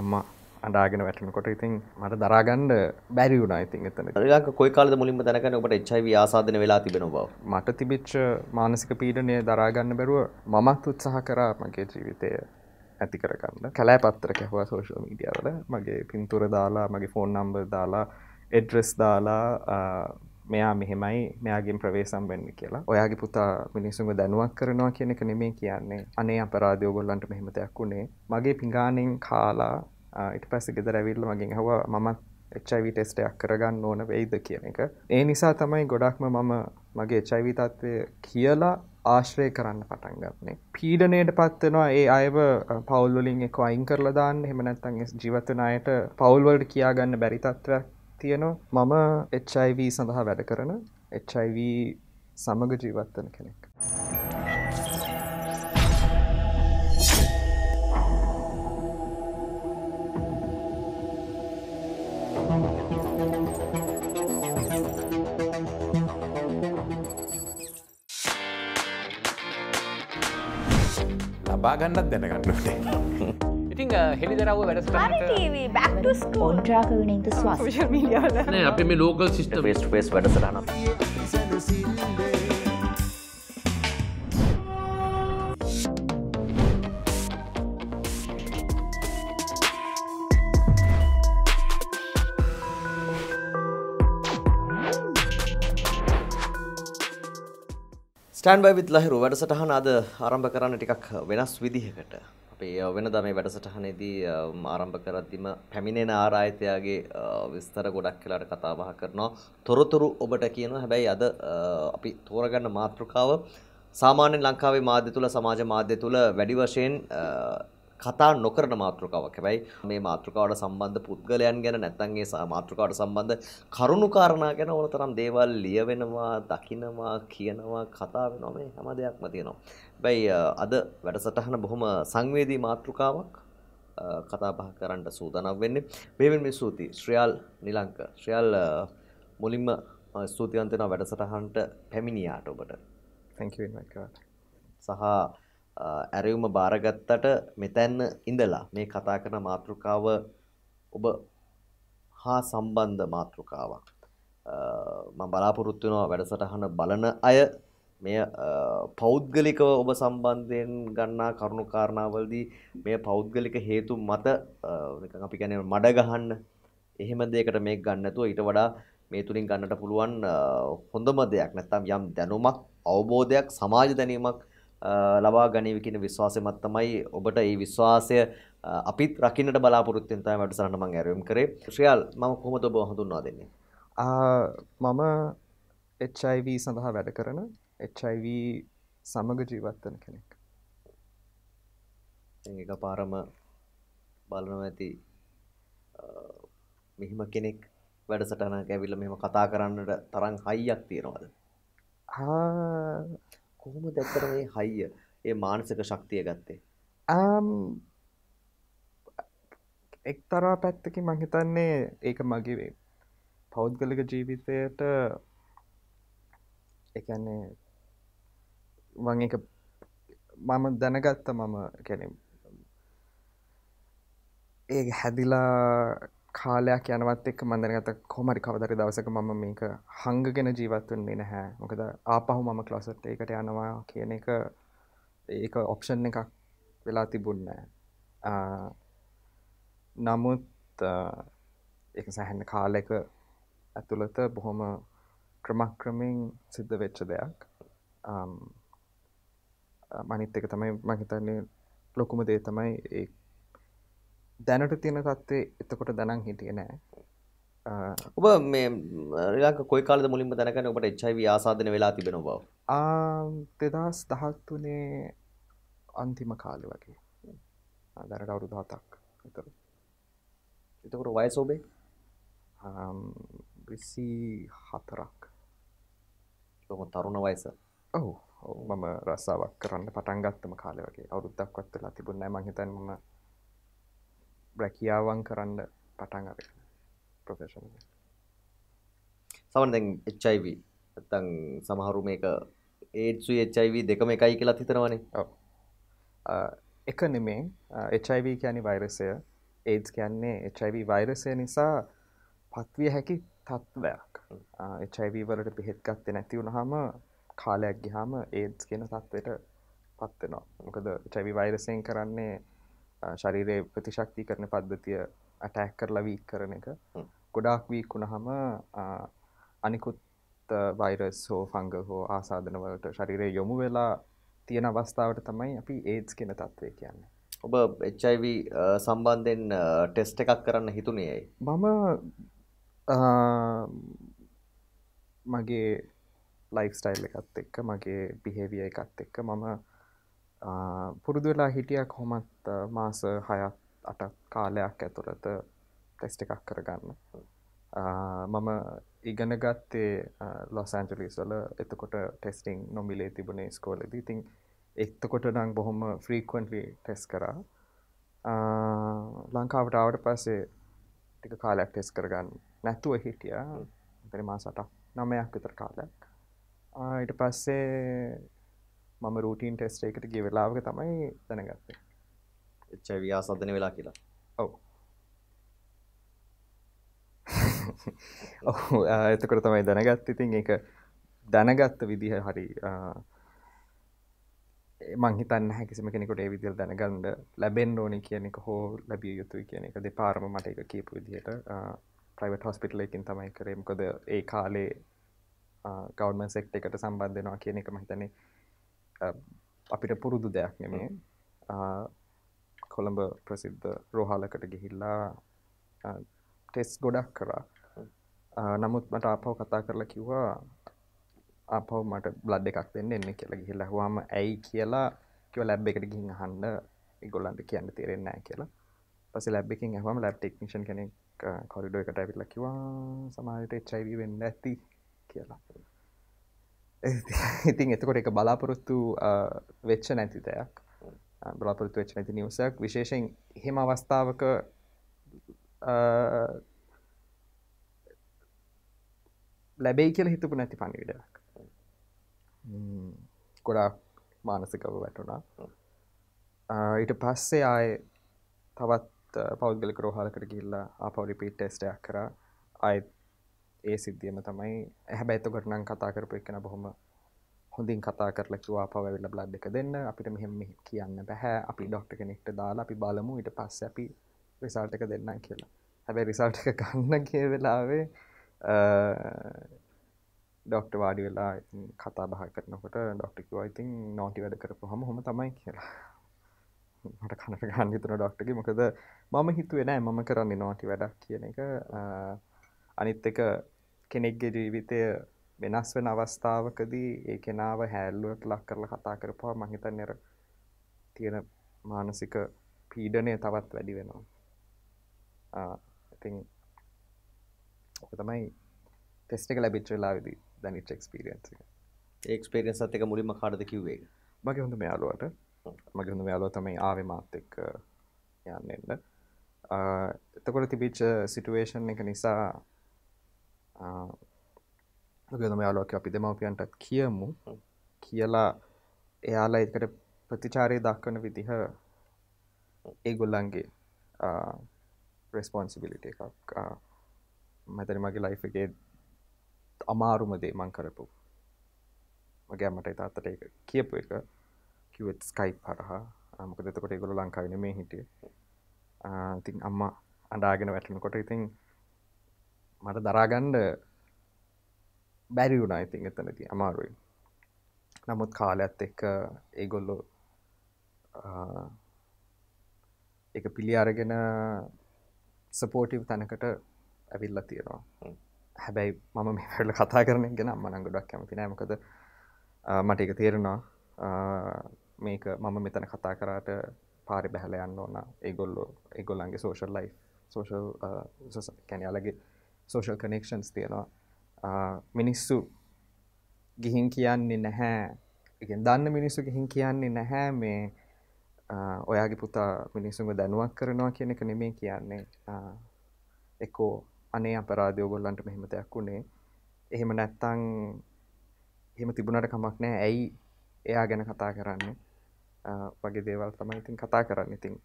අම්ම අඩාගෙන වැටනකොට ඉතින් මට දරාගන්න බැරි වුණ ඉතින් එතන ක කොයිකාල මුලින්ම දැනකන ඔට එච්චයි ආසාධන වෙලා තිබෙන බව මට තිබිච්ච මානසික පීඩනය දරාගන්න බැරුව මමත් උත්සාහ කරා මගේ ජීවිතය ඇති කරගන්න කලෑ පත්තර කැහවා සෝෂල් මීඩියවල මගේ පින්තුර දාලා මගේ ෆෝන් නම්බ දාලා එඩ්‍රෙස් දාලා මෙයා මෙහෙමයි මෙයාගෙන් ප්‍රවේසම් වෙන්න කියලා ඔයාගේ පුතා මිනිසුන්ව දැනුවක් කරනවා කියන එක නෙමේ කියන්නේ අනේ අපරාධය ඔයගොල්ලන්ට මෙහෙම දෙයක් උනේ මගේ පිඟානෙන් කාලා ඊට පස්සේ ගෙදර ඇවිල්ලා මගෙන් අහුවා මමත් HIV ටෙස්ට් එකක් කරගන්න ඕන වෙයිද කියන එක ඒ නිසා තමයි ගොඩක්ම මම මගේ HIV තත්ත්වය කියලා ආශ්‍රය කරන්න පටන් ගන්නේ පීඩනයට පත්වනවා ඒ අයව පවල්ලින් එක අයින් කරලා දාන්න හෙමනැත්තන් ජීවතන අයට පවල්වල්ට කියාගන්න බැරිතත්වයක් තියෙනවා මම එHIV සඳහා වැඩ කරන එHIV සමග ජීවත්වන කෙනෙක්. ලබාගන්නත් දැනගන්නට. හෙළිදරව වැඩසට ඔන්ට්‍රාකවිනින්ද ස්වාස ශමිලියල අපි මේ ලෝකල් සිිට වේස්ට පේස් වැඩසරන ස්ටන් බයි විත් ලහිරු වැඩසටහන අද ආරම්භ කරන්න ටිකක් වෙනස් විදිහකට අපේ වෙනද මේ වැඩසටහනේදී ආරම්භ කරද්දිම පැමිණෙන ආරායතයාගේ විස්තර ගොඩක් කියලාට කතා බහ කරනවා. තොරතුරු ඔබට කියනවා. හැබැයි අද අපි තෝරගන්න මාතෘකාව සාමාන්‍යයෙන් ලංකාවේ මාධ්‍ය තුල සමාජ මාධ්‍ය තුල වැඩි වශයෙන් කතා නොකරන මාතෘකාවක්. හැබැයි මේ මාතෘකාවට සම්බන්ධ පුද්ගලයන් ගැන නැත්නම් ඒ මාතෘකාවට සම්බන්ධ කරුණු කාරණා ගැන ඕනතරම් දේවල් ලියවෙනවා, දකිනවා, කියනවා, කතා වෙනවා මේ හැම දෙයක්ම තියෙනවා. හැබැයි අද වැඩසටහන බොහොම සංවේදී මාතෘකාවක් කතා බහ කරන්න සූදානම් වෙන්නේ. මේවෙන් මේ සූති ශ්‍රියල් නිලංක. ශ්‍රියල් මුලින්ම ස්තුතිවන්ත වෙනවා වැඩසටහනට පැමිණියාට ඔබට. Thank you very much. සහ ඇරයුම බාරගත්තට මෙතැන් ඉඳලා මේ කතා කරන මාතෘකාව ඔබ හා සම්බන්ධ මාතෘකාවක්. මම බලාපොරොත්තු වෙනවා වැඩසටහන බලන අය මෙය පෞද්ගලිකව ඔබ සම්බන්ධයෙන් ගන්නා කරුණු කාරණාවලදී මේ පෞද්ගලික හේතු මත අපි ගැන මඩ ගහන්න එහෙම දෙයකට මේ ගන්නතුව ඊට වඩා මේ තුළින් ගන්නට පුළුවන් හොඳම දෙයක් නැත්තම් යම් දැනුමක් අවබෝධයක් සමාජ දැනීමක් ලබා ගනීවි කියන විශ්වාසයමත් තමයි ඔබට ඒ විශ්වාසය අපිත් රකින්නට බලාපොරොත්තුෙන් තමයි වැඩසටහන මම ඇරයුම් කරේ. ශ්‍රියල් මම කොහොමද ඔබ හඳුන්වා දෙන්නේ? මම HIV සඳහා වැඩ කරන එHIV සමග ජීවත්වන කෙනෙක් එක පාරම බලනව ඇති මෙහිම කෙනෙක් වැඩසටනක ඇවිල්ල මෙම කතා කරන්නට තරන් හයියක් තියෙනවාද කොහොම දැත්තර මේ හයිය ඒ මානසක ශක්තිය ගත්තේ එක්තරා පැත්තකි මහිතන්නේ ඒක මගේ පෞද්ගලික ජීවිතයට එකන්නේ වං එක මම දැනගත්ත මම කැනම් ඒ හැදිලා කාලයක් යනවත් එක් මන්දරගත කොමරි කවදරි දවසක මම මේක හංගගෙන ජීවත්වන්නේ නැහැ මොකද ආපහු මම කලොසට් එකට යනවා කියන එක ඒක ඔප්ෂන් එකක් වෙලා තිබුන්න නමුත් එක සැහැන්න කාලෙක ඇතුළත බොහොම ක්‍රමක්‍රමින් සිද්ධ වෙච්ච දෙයක් මනිත් එක තමයි මහිතන්නේ ලොකුම දේ තමයි දැනට තියෙන තත්වේ එතකොට දනං හිටිය නෑ ඔබ මේ රක කොයිකාල මුලින්ම දැනකන ඔබට එච්චයිව ආසාධන වෙලා තිබෙන බව දෙදස් දහත්තුනේ අන්තිම කාලෙ වගේ දැනට අවුරුදු හතක් විතර එතකොට වයසෝබේ විසි හතරක් ලොම තරුණ වයස ඔහු මම රස්සාවක් කරන්න පටන් ගත්තම කාලය වගේ අවුරුද්දක් වත්වෙලා තිබුණ මං හිතන් ම බ්‍රැකියාවන් කරන්න පටන් අර ප්‍රොෆේෂන් සමන්දැන් එච්චයිව ඇත්තන් සමහරු මේක ඒත්සු එච්චයිව දෙකම එකයි කියලා හිතනවනේ එක නෙමේ එච්චයිව කියනි වෛරසය ඒත් කියන්නේ එච්චයිව වෛරසය නිසා පත්විය හැකි තත්ත්වයක් එච්චයිව වලට පිහෙත්ගත්ත නැතිවුණ හම කාලයක් ගිහාම ඒත් කියන තත්වයට පත්වෙනවා මොකද ටැවි වෛරසයෙන් කරන්නේ ශරීරය ප්‍රතිශක්ති කරන පද්ධතිය ඇටැක් කරලා වීක් කරන එක ගොඩාක් වීක් වුණහම අනිකුත් වෛරස් හෝ ෆංග හෝ ආසාධනවලට ශරීරය යොමු වෙලා තියෙන අවස්ථාවට තමයි අපි ඒත්ස් කෙන තත්ත්වය කියන්නේ ඔබ එච්චයිව සම්බන්ධෙන් ටෙස්ට එකක් කරන්න හිතුනේ ඇයි මම මගේ ලයිෆස්ටයිල් එකත් එක්ක මගේ පිහේවිය එකත් එක්ක මම පුරුදු වෙලා හිටියක් හොමත් මාස හයත් අට කාලයක් ඇතුළත ටෙස්ට එකක් කරගන්න මම ඉගෙන ගත්තේ ලොස් ඇන්ජලිස් වල එතකොට ටෙස්ටිං නොමිලේ තිබුණේ ස්කෝලදී තින් එත්තකොට නං බොහොම ෆ්‍රීකන්ලි ටෙස් කරා ලංකාවට ආවට පස්සේ ටික කාලයක් ටෙස් කරගන්න නැතුව හිටිය පරිමා සටක් නමයක් විතර කාලයක් ඊට පස්සේ මම රටීන් ටෙස්ට එකට ගේ වෙලාවක තමයි දැනගත්තේ එච්චවයා සදන වෙලා කියලා ඔව ඔහු එතකොට තමයි දැනගත් ඉතින් එක දැනගත්ත විදිහ හරි මංහිතන්න හැකිසිම කෙනෙකුට ඒ විදිල් දැනගන්ඩ ලැබෙන් ඕනි කියන එක හෝ ලැබිය යුතුයි කියන එක දෙපාරම මට එක කීපු විදිහට ප්‍රයිවට හොස්පිටල එකින් තමයි කරයමකොද ඒ කාලේ ගවර්මන් සෙක්ට එකට සම්බන්ධනවා කියන එක මහිතන අපිට පුරුදු දෙයක් නෙමේ කොළඹ ප්‍රසිද්ධ රෝහලකට ගිහිල්ලා ටෙස් ගොඩක් කරා නමුත් මට අපව කතා කරලා කිව්වා අපව මට බ්ලඩ් එකක් දෙන්න එන්න කියලා ගිහිල්ලා හවාම ඇයි කියලා කිව ලැබ් එකට ගිහින් අහන්න ගොල්ලන්ට කියන්න තේරෙන්නෑ කියලා පස ලැබ්ිකින් හම ලැබ් ටෙක්නිෂන් කෙනෙක් කොරිඩෝ එකට ඇවිල්ලකිවා සමාට එච්චයිව වෙන්න ඇති කියලා ඉතින් එතකොට එක බලාපොරොත්තු වෙච්ච නැති දෙයක් බලාපොරොත්තු වෙච්ච නැති නිවසයක් විශේෂයෙන් එහෙම අවස්ථාවක ලැබෙයි කියලා හිතපු නැති පණිවිඩයක් ගොඩාක් මානසිකව වැටුණා ඊට පස්සේ ආය තවත් පෞද්ගලික රෝහලකට ගිල්ලා ආපවරිපීට් ටෙස්ටයක් කර අයත් ඒ සිද්ධියම තමයි හැබැයිතු ගටනන් කතා කරපු එකන බොහොම හොඳින් කතා කරල කිවා පවවෙල්ල බ්ලඩ් එක දෙන්න අපිට මෙහෙම කියන්න බැහැ අපි ඩොක්ට කෙනෙක්ට දාලා අපි බලමු ඉට පස්ස අපි රිසල්ට එක දෙන්න කියලා හැබැ රිසල්ට එක ගන්න කිය වෙලාවේ ඩොක්ට වාඩි වෙලා කතා බහ කරනකොට ඩොක්ටිකවා ඉතින් නෝටි වැඩ කරපු හම හොම තමයි කියලා මට කනට ගන්න තුන ඩොක්ටක මොකද මම හිතුවෙන මම කරන්නේ නෝටි වැඩක් කියන එක අනිත් එක කෙනෙක්ගේ ජීවිතය වෙනස් වෙන අවස්ථාවකදී ඒ කෙනාව හැල්ලුවට ලක් කරලා කතා කරපුවා මං හිතන්නේ අර තියෙන මානසික පීඩනය තවත් වැඩි වෙනවා. ආ ඉතින් ඔක තමයි ටෙස්ට් එක ලැබිච්ච වෙලාවේදී දැනිච්ච එක්ස්පීරියන්ස් එක. ඒ එක්ස්පීරියන්ස් එකත් එක මුලින්ම කාටද කිව්වේ? මගේ හොඳ මෙයාලුවට. මගේ හොඳ මෙයාලුව තමයි ආවේ මාත් එක්ක යන්නෙන්න. එතකොට තිබිච්ච සිටුවේෂන් එක නිසා ගම යාලෝක අපි දෙමවපියන්ටත් කියමු කියලා එයාලා එකට ප්‍රතිචාරය දක්වන විදිහ ඒගොල්ලන්ගේ රෙස්පොන්සිබිලිට එකක් මැතන මගේ ලයිෆ් එකේ අමාරුමදේ මං කරපු මගේ මට තාත්තට එක කියපු එක කිවත් ස්කයි් හරහා අමක දෙතකොට ගොල ලංකාවන මේ හිටිය ඉතින් අම්මා අඩාගෙන වැටනකොට ඉතින් මට දරාගණ්ඩ බැරි වුණා ඉතින් එතනති අමාරුවෙන් නමුත් කාලඇත් එක්ක ඒගොල්ලො එක පිළි අරගෙන සපෝටිව් තැනකට ඇවිල්ල තියෙනවා හැබැයි මම මේල කතා කරන ගෙන අම්මනං ගොඩක් කැමති නෑමකද මට එක තේරුණා මේක මම මෙතන කතා කරාට පාරි බැහල යන්න ඕන ඒගොල්ලෝ ඒගොල්ලන්ගේ සෝෂල් ලයි සෝෂල් කැනයාලගේ සෝෂල් කනෙක්ෂන්ස් තියෙනවා මිනිස්සු ගිහින් කියන්නේ නැහැ එකෙන් දන්න මිනිස්සු ගිහින් කියන්නේ නැහැ මේ ඔයාගේ පුතා මිනිස්සුන්ව දැනුවක් කරනවා කියන එක නෙමේ කියන්නේ එකෝ අනේ අපරාධය ඔයගොල්ලන්ට මෙහෙම දෙයක් උනේ එහෙම නැත්තම් එහෙම තිබුණට කමක් නැහැ ඇයි එයා ගැන කතා කරන්නේ වගේ දේවල් තමයි ඉතින් කතා කරන්නේ ඉතින්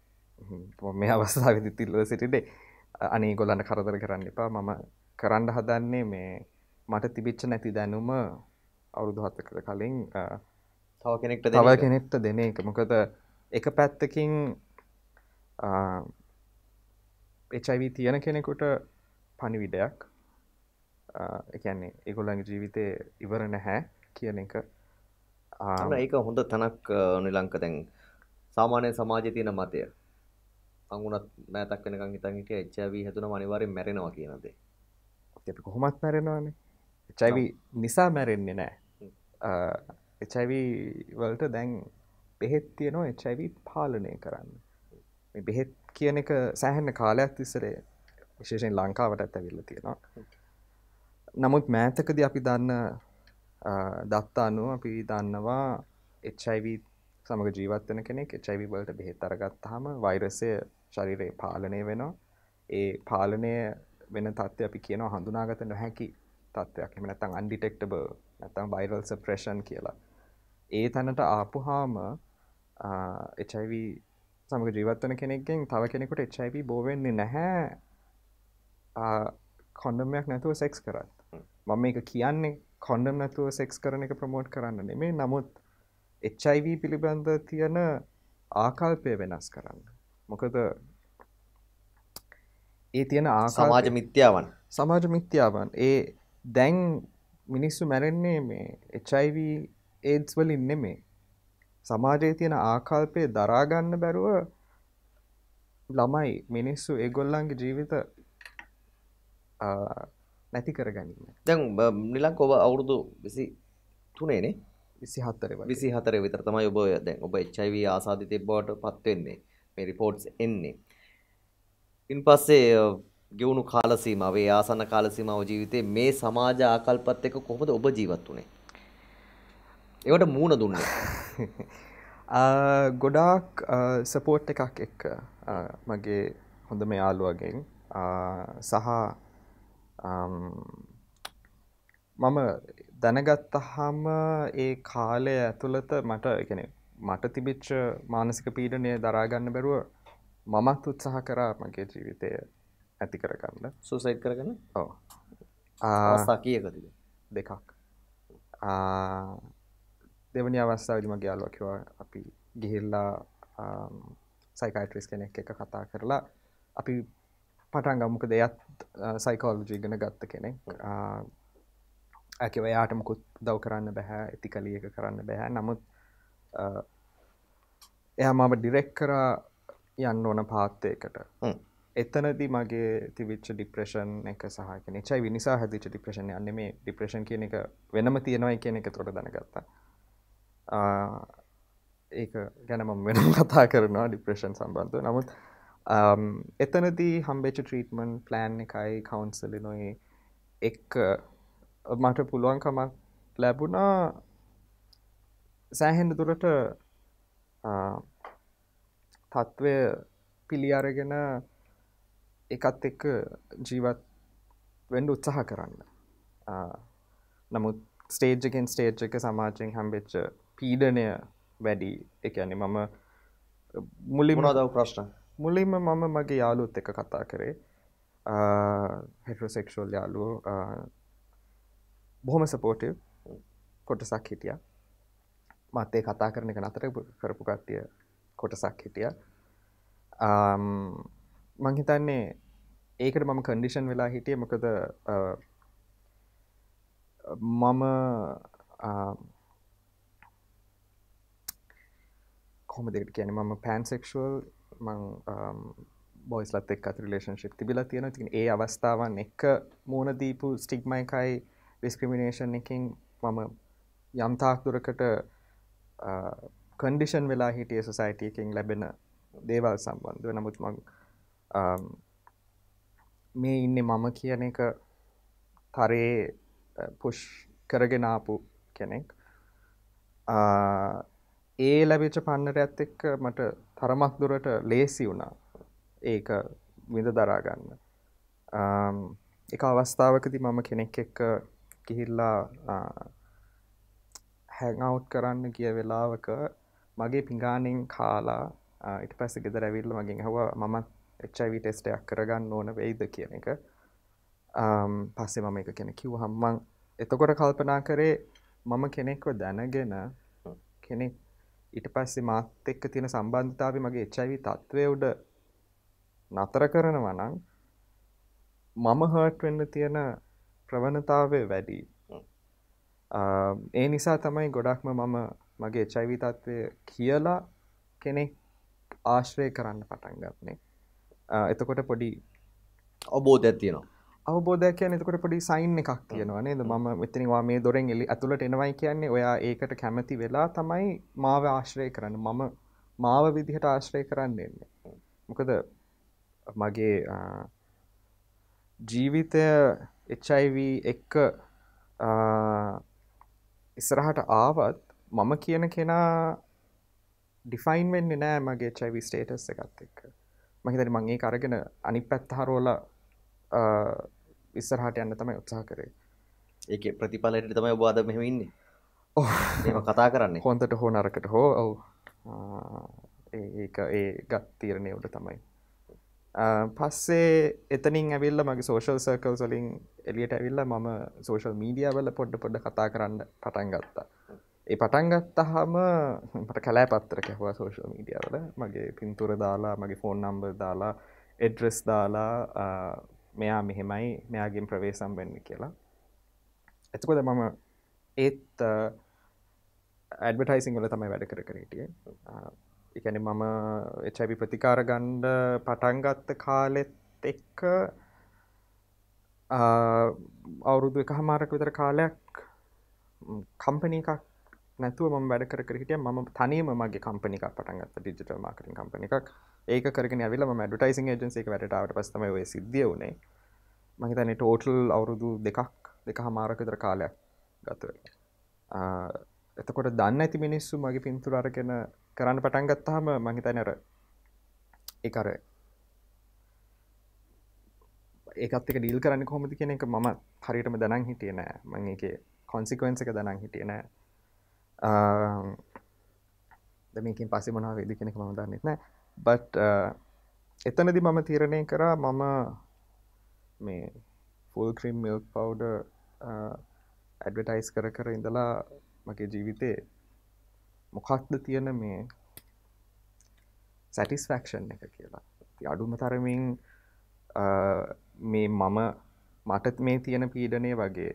මේ අවස්ථාවේදී තිල්ලව සිටින්නේ අනේ ගොලන්න කරදර කරන්න එපා මම කරන්න හදන්නේ මේ මට තිබිච්ච නැති දැනුම අවුරුදු හත්තකට කලින් තව කෙනෙක්ට තව කෙනෙක්ට දෙන එක මොකද එක පැත්තකින් එචයිව තියෙන කෙනෙකුට පණිවිඩයක් එකන්නේ ඒගොල්ලන් ජීවිතය ඉවර නැහැ කියන එක ඒක හොඳ තනක් නිලංකතැන් සාමානය සමාජය තියෙන මතය අංගුණත් නෑතක් වෙනකන් හිතන් හිටිය HIV හැදුනම අනිවාර්යෙන් මැරෙනවා කියන දේ. අපි කොහොමත් මැරෙනවානේ. HIV නිසා මැරෙන්නේ නෑ. HIV වලට දැන් බෙහෙත් තියෙනවා HIV පාලනය කරන්න. මේ බෙහෙත් කියන එක සෑහෙන කාලයක් තිස්සරේ විශේෂයෙන් ලංකාවටත් ඇවිල්ලා තියෙනවා. නමුත් මෑතකදී අපි දන්න දත්ත අනුව අපි දන්නවා HIV සමග ජීවත් වෙන කෙනෙක් HIV වලට බෙහෙත් අරගත්තාම වෛරසය ශරිරයේ පාලනය වෙනවා ඒ පාලනය වෙන තත්ත්වය අපි කියනවා හඳුනාගත නොහැකි තත්ත්වයක් එහෙම නැත්නම් undetectable නැත්නම් viral suppression කියලා. ඒ තැනට ආපුවාම HIV සමග ජීවත් වෙන කෙනෙක්ගෙන් තව කෙනෙකුට HIV බෝ වෙන්නේ නැහැ කොන්ඩම්යක් නැතුව සෙක්ස් කරත්. මම මේක කියන්නේ කොන්ඩම් නැතුව සෙක්ස් කරන එක ප්‍රමෝට් කරන්න නෙමෙයි. නමුත් HIV පිළිබඳ තියෙන ආකල්පය වෙනස් කරන්න. මොකද ඒ තියෙන ආසමාජ මිත්‍යාවන් සමාජ මිත්‍යාවන් ඒ දැන් මිනිස්සු මැරෙන්නේ මේ එචයිව ඒඩ්ස් වලින් නෙමේ සමාජයේ තියෙන ආකල්පය දරාගන්න බැරුව ළමයි මිනිස්සු ඒගොල්ලන්ගේ ජීවිත නැති කර ගැනීම දැන් නිලංක ඔබ අවුරුදු විසි තුනේනේ විසි හත්තර විසි හතර විතර තමයි ඔබ දැන් ඔබ එච්චයිව ආසාධිතය බවට පත්වෙන්නේ මේ රිපෝට්ස් එන්නේ. ඉන් පස්සේ ගෙවුණු කාලසීමාව ඒ ආසන්න කාලසීමාව ජීවිතේ මේ සමාජ ආකල්පත් එක්ක කොහොමද ඔබ ජීවත් වුනේ? ඒවට මූණ දුන්නේ. ගොඩාක් සපෝට් එකක් එක්ක මගේ හොඳම යාළුවගෙන් සහ මම දැනගත්තහම ඒ කාලය ඇතුළත මට කියන්නේ මට තිබිච්ච මානසික පීඩනය දරාගන්න බැරුව මමත් උත්සාහ කරා මගේ ජීවිතය ඇති කරගන්න සුසයිට් කරගන්න ඕ සකියකතිද දෙකක් දෙවනි අවස්ථාවදි මගේ යාලෝකිවා අපි ගිහිල්ලා සයිකයිට්‍රිස් කෙනෙක් එක කතා කරලා අපි පටන්ගම්මක දෙයත් සයිකෝලජී ගෙන ගත්ත කෙනෙක් ඇකිව යාටමකුත් දව් කරන්න බැහැ ඇති කලියක කරන්න බැහැ නමුත් එයා මම ඩිරෙක් කරා යන්න ඕන පාත්තයකට එතනති මගේ තිවිච්ච ඩිප්‍රේෂන් එක සහකන චයි විනිසා හැදිච ඩිප්‍රේෂණ යන්න මේ ඩිප්‍රේෂන් කියන එක වෙනම තියෙනවයි කියන එක තොට දැනගත්තා ඒ ගැනම වෙන කතා කරනවා ඩිප්‍රේෂන් සම්බන්ධ නමුත් එතනති හම්බේච ට්‍රීටමන් ප්ලෑන් එකයි කවන්සලි නොයි එක් මට පුළුවන්කමක් ලැබුණා සෑහෙන්ඩ දුරට තත්ත්වය පිළි අරගෙන එකත් එක්ක ජීවත් වඩ උත්සාහ කරන්න නමුත් ස්ටේජ්කින් ස්ටේජ් එක සමාජයෙන් හම්බෙච්ච පීඩනය වැඩි එකන මම මුලිම දව ප්‍රශ්න මුලින්ම මම මගේ යාලුත් එක කතා කරේ හෙටරසෙක්ෂෝල් යාලුව බොහොම සපෝටව් කොටසක් හිටියා මත්තේ කතා කරන එක නතර කරපු කට්ටිය කොටසක් හිටිය um, මංහිතන්නේ ඒකට මම කන්ඩිෂන් වෙලා හිටිය මොකද මම කොමදට කියන මම පෑන්සෙක්ෂුවල් මං බොයිස්ලත් එක් අතරලේෂන් ශිප් තිබිලා තියෙන තින් ඒ අවස්ථාවන් එක මූුණදීපු ස්ටික්මයිකයි ඩිස්ක්‍රමිනේෂන් එකින් මම යම්තාක් දුරකට කන්ඩිෂන් වෙලා හිටිය සොසයිටයකින් ලැබෙන දේවල් සම්බන්ධුව නමුත් මං මේ ඉන්න මම කියන එක තරයේ පුෂ් කරගෙනාපු කෙනෙක් ඒ ලැබිච පන්නට ඇත් එක්ක මට තරමක් දුරට ලේසි වුණා ඒක විඳ දරාගන්න එක අවස්ථාවකති මම කෙනෙක් එක්ක කිහිල්ලා හැඟවට් කරන්න කිය වෙලාවක මගේ පිඟානෙන් කාලා ඉට පැස ගෙද රැවිල්ල මගින් හව මමත් එච්චයිවි ටෙස්ටයක් කරගන්න ඕන වෙයිද කියන එක පස්සේ මම එක කෙන කිව් හම්මං එතකොට කල්පනා කරේ මම කෙනෙක්ව දැනගෙන කෙනෙක් ඉට පස්සේ මාත් එක්ක තියෙන සම්බන්ධතාව මගේ එච්චයිවි තත්ත්වය උඩ නතර කරනවනං මම හර්ට් වෙන්න තියෙන ප්‍රවණතාවය වැඩී ඒ නිසා තමයි ගොඩක්ම මම මගේ චයිවි තත්ත්වය කියලා කෙනෙක් ආශ්‍රය කරන්න පටන් ගත්නේ එතකොට පොඩි අවබෝධයක් තියෙනවා අවබෝධයක් කියන්නේ එතකොට පොඩි සයින් එකක් තියෙනවා නේද මම මෙතනවා මේ දොරෙන් එලි ඇතුළට එනවයි කියන්නේ ඔයා ඒකට කැමති වෙලා තමයි මාව ආශ්‍රය කරන්න මම මාව විදිහට ආශ්‍රය කරන්න එන්නේ මොකද මගේ ජීවිතය එච්චයිව එක්ක ඉස්සරහට ආවත් මම කියන කෙනා ඩිෆයින් වෙන්න නෑ මගේ චයිවි ස්ටේටස් එකත් එක්ක මහිතරි මං ඒ අරගෙන අනි පැත්තහරෝල ඉස්සරහට යන්න තමයි උත්සාහ කරේ ඒක ප්‍රතිඵලයට තමයි ඔබාද මෙහමඉන්නේ ඒම කතා කරන්නේ හොන්තට හෝ නරකට හෝ ඔව ඒක ඒ ගත් තීරණය උට තමයි පස්සේ එතනින් ඇවිල්ල මගේ සෝෂල් සර්කල් සොලින් එලියට ඇවිල්ල මම සෝෂල් මීඩියවල පොඩ්ඩ පොඩ්ඩ කතා කරන්න පටන් ගත්තා ඒ පටන් ගත්තහම මට කලෑපත්තර කැහවා සෝෂල් මීඩියවල මගේ පින්තුර දාලා මගේ ෆෝන් නම්බර් දාලා එඩ්‍රෙස් දාලා මෙයා මෙහෙමයි මෙයාගෙන් ප්‍රවේසම් වෙන්න කියලා එතකොද මම ඒත් ඇඩවටයිසිං වල තමයි වැඩ කර කරටිය එකන මම එචයි ප්‍රතිකාර ගණ්ඩ පටන්ගත්ත කාලෙත් එක්ක අවුරුදු එක හමාරක් විතර කාලයක් කම්පනී එකක් නැතුව ම වැඩ කර හිටිය ම තනීම මගේ කම්පනික පටන්ගත් ඩිජිට මාකටින් කම්පන එකක් ඒක කරන ඇවිල ම ඩටයිසින් ජන්සේක වැටාවට පස්සම සිද්ධිය වුණේ මහිතන ටෝටල් අවුරුදු දෙකක් දෙක හමාරකතර කාලයක් ගතවට එතකොට දන්න ඇති මිනිස්සු මගේ පින්තුරාර කෙන කරන්න පටන් ගත්තහම මහිතනර එකර ඒකත්ක ඩීල් කරන්න කොමති කියන එක මම හරිටම දනං හිටිය නෑ මං එක කොන්සිකුවන්ස එක දනං හිටිය නෑ දමකින් පසේ මොනාව වෙදි කෙනෙක ම දන්නෙත් නෑ බට් එතනදි මම තීරණය කරා මම මේ full cream milk powder advertise කර කර ඉඳලා මගේ ජීවිතේ මොකක්ද තියෙන මේ සැටිස්ෆක්ෂන් එක කියලා අඩුම තරමින් මේ මම මටත් මේ තියෙන පීඩනය වගේ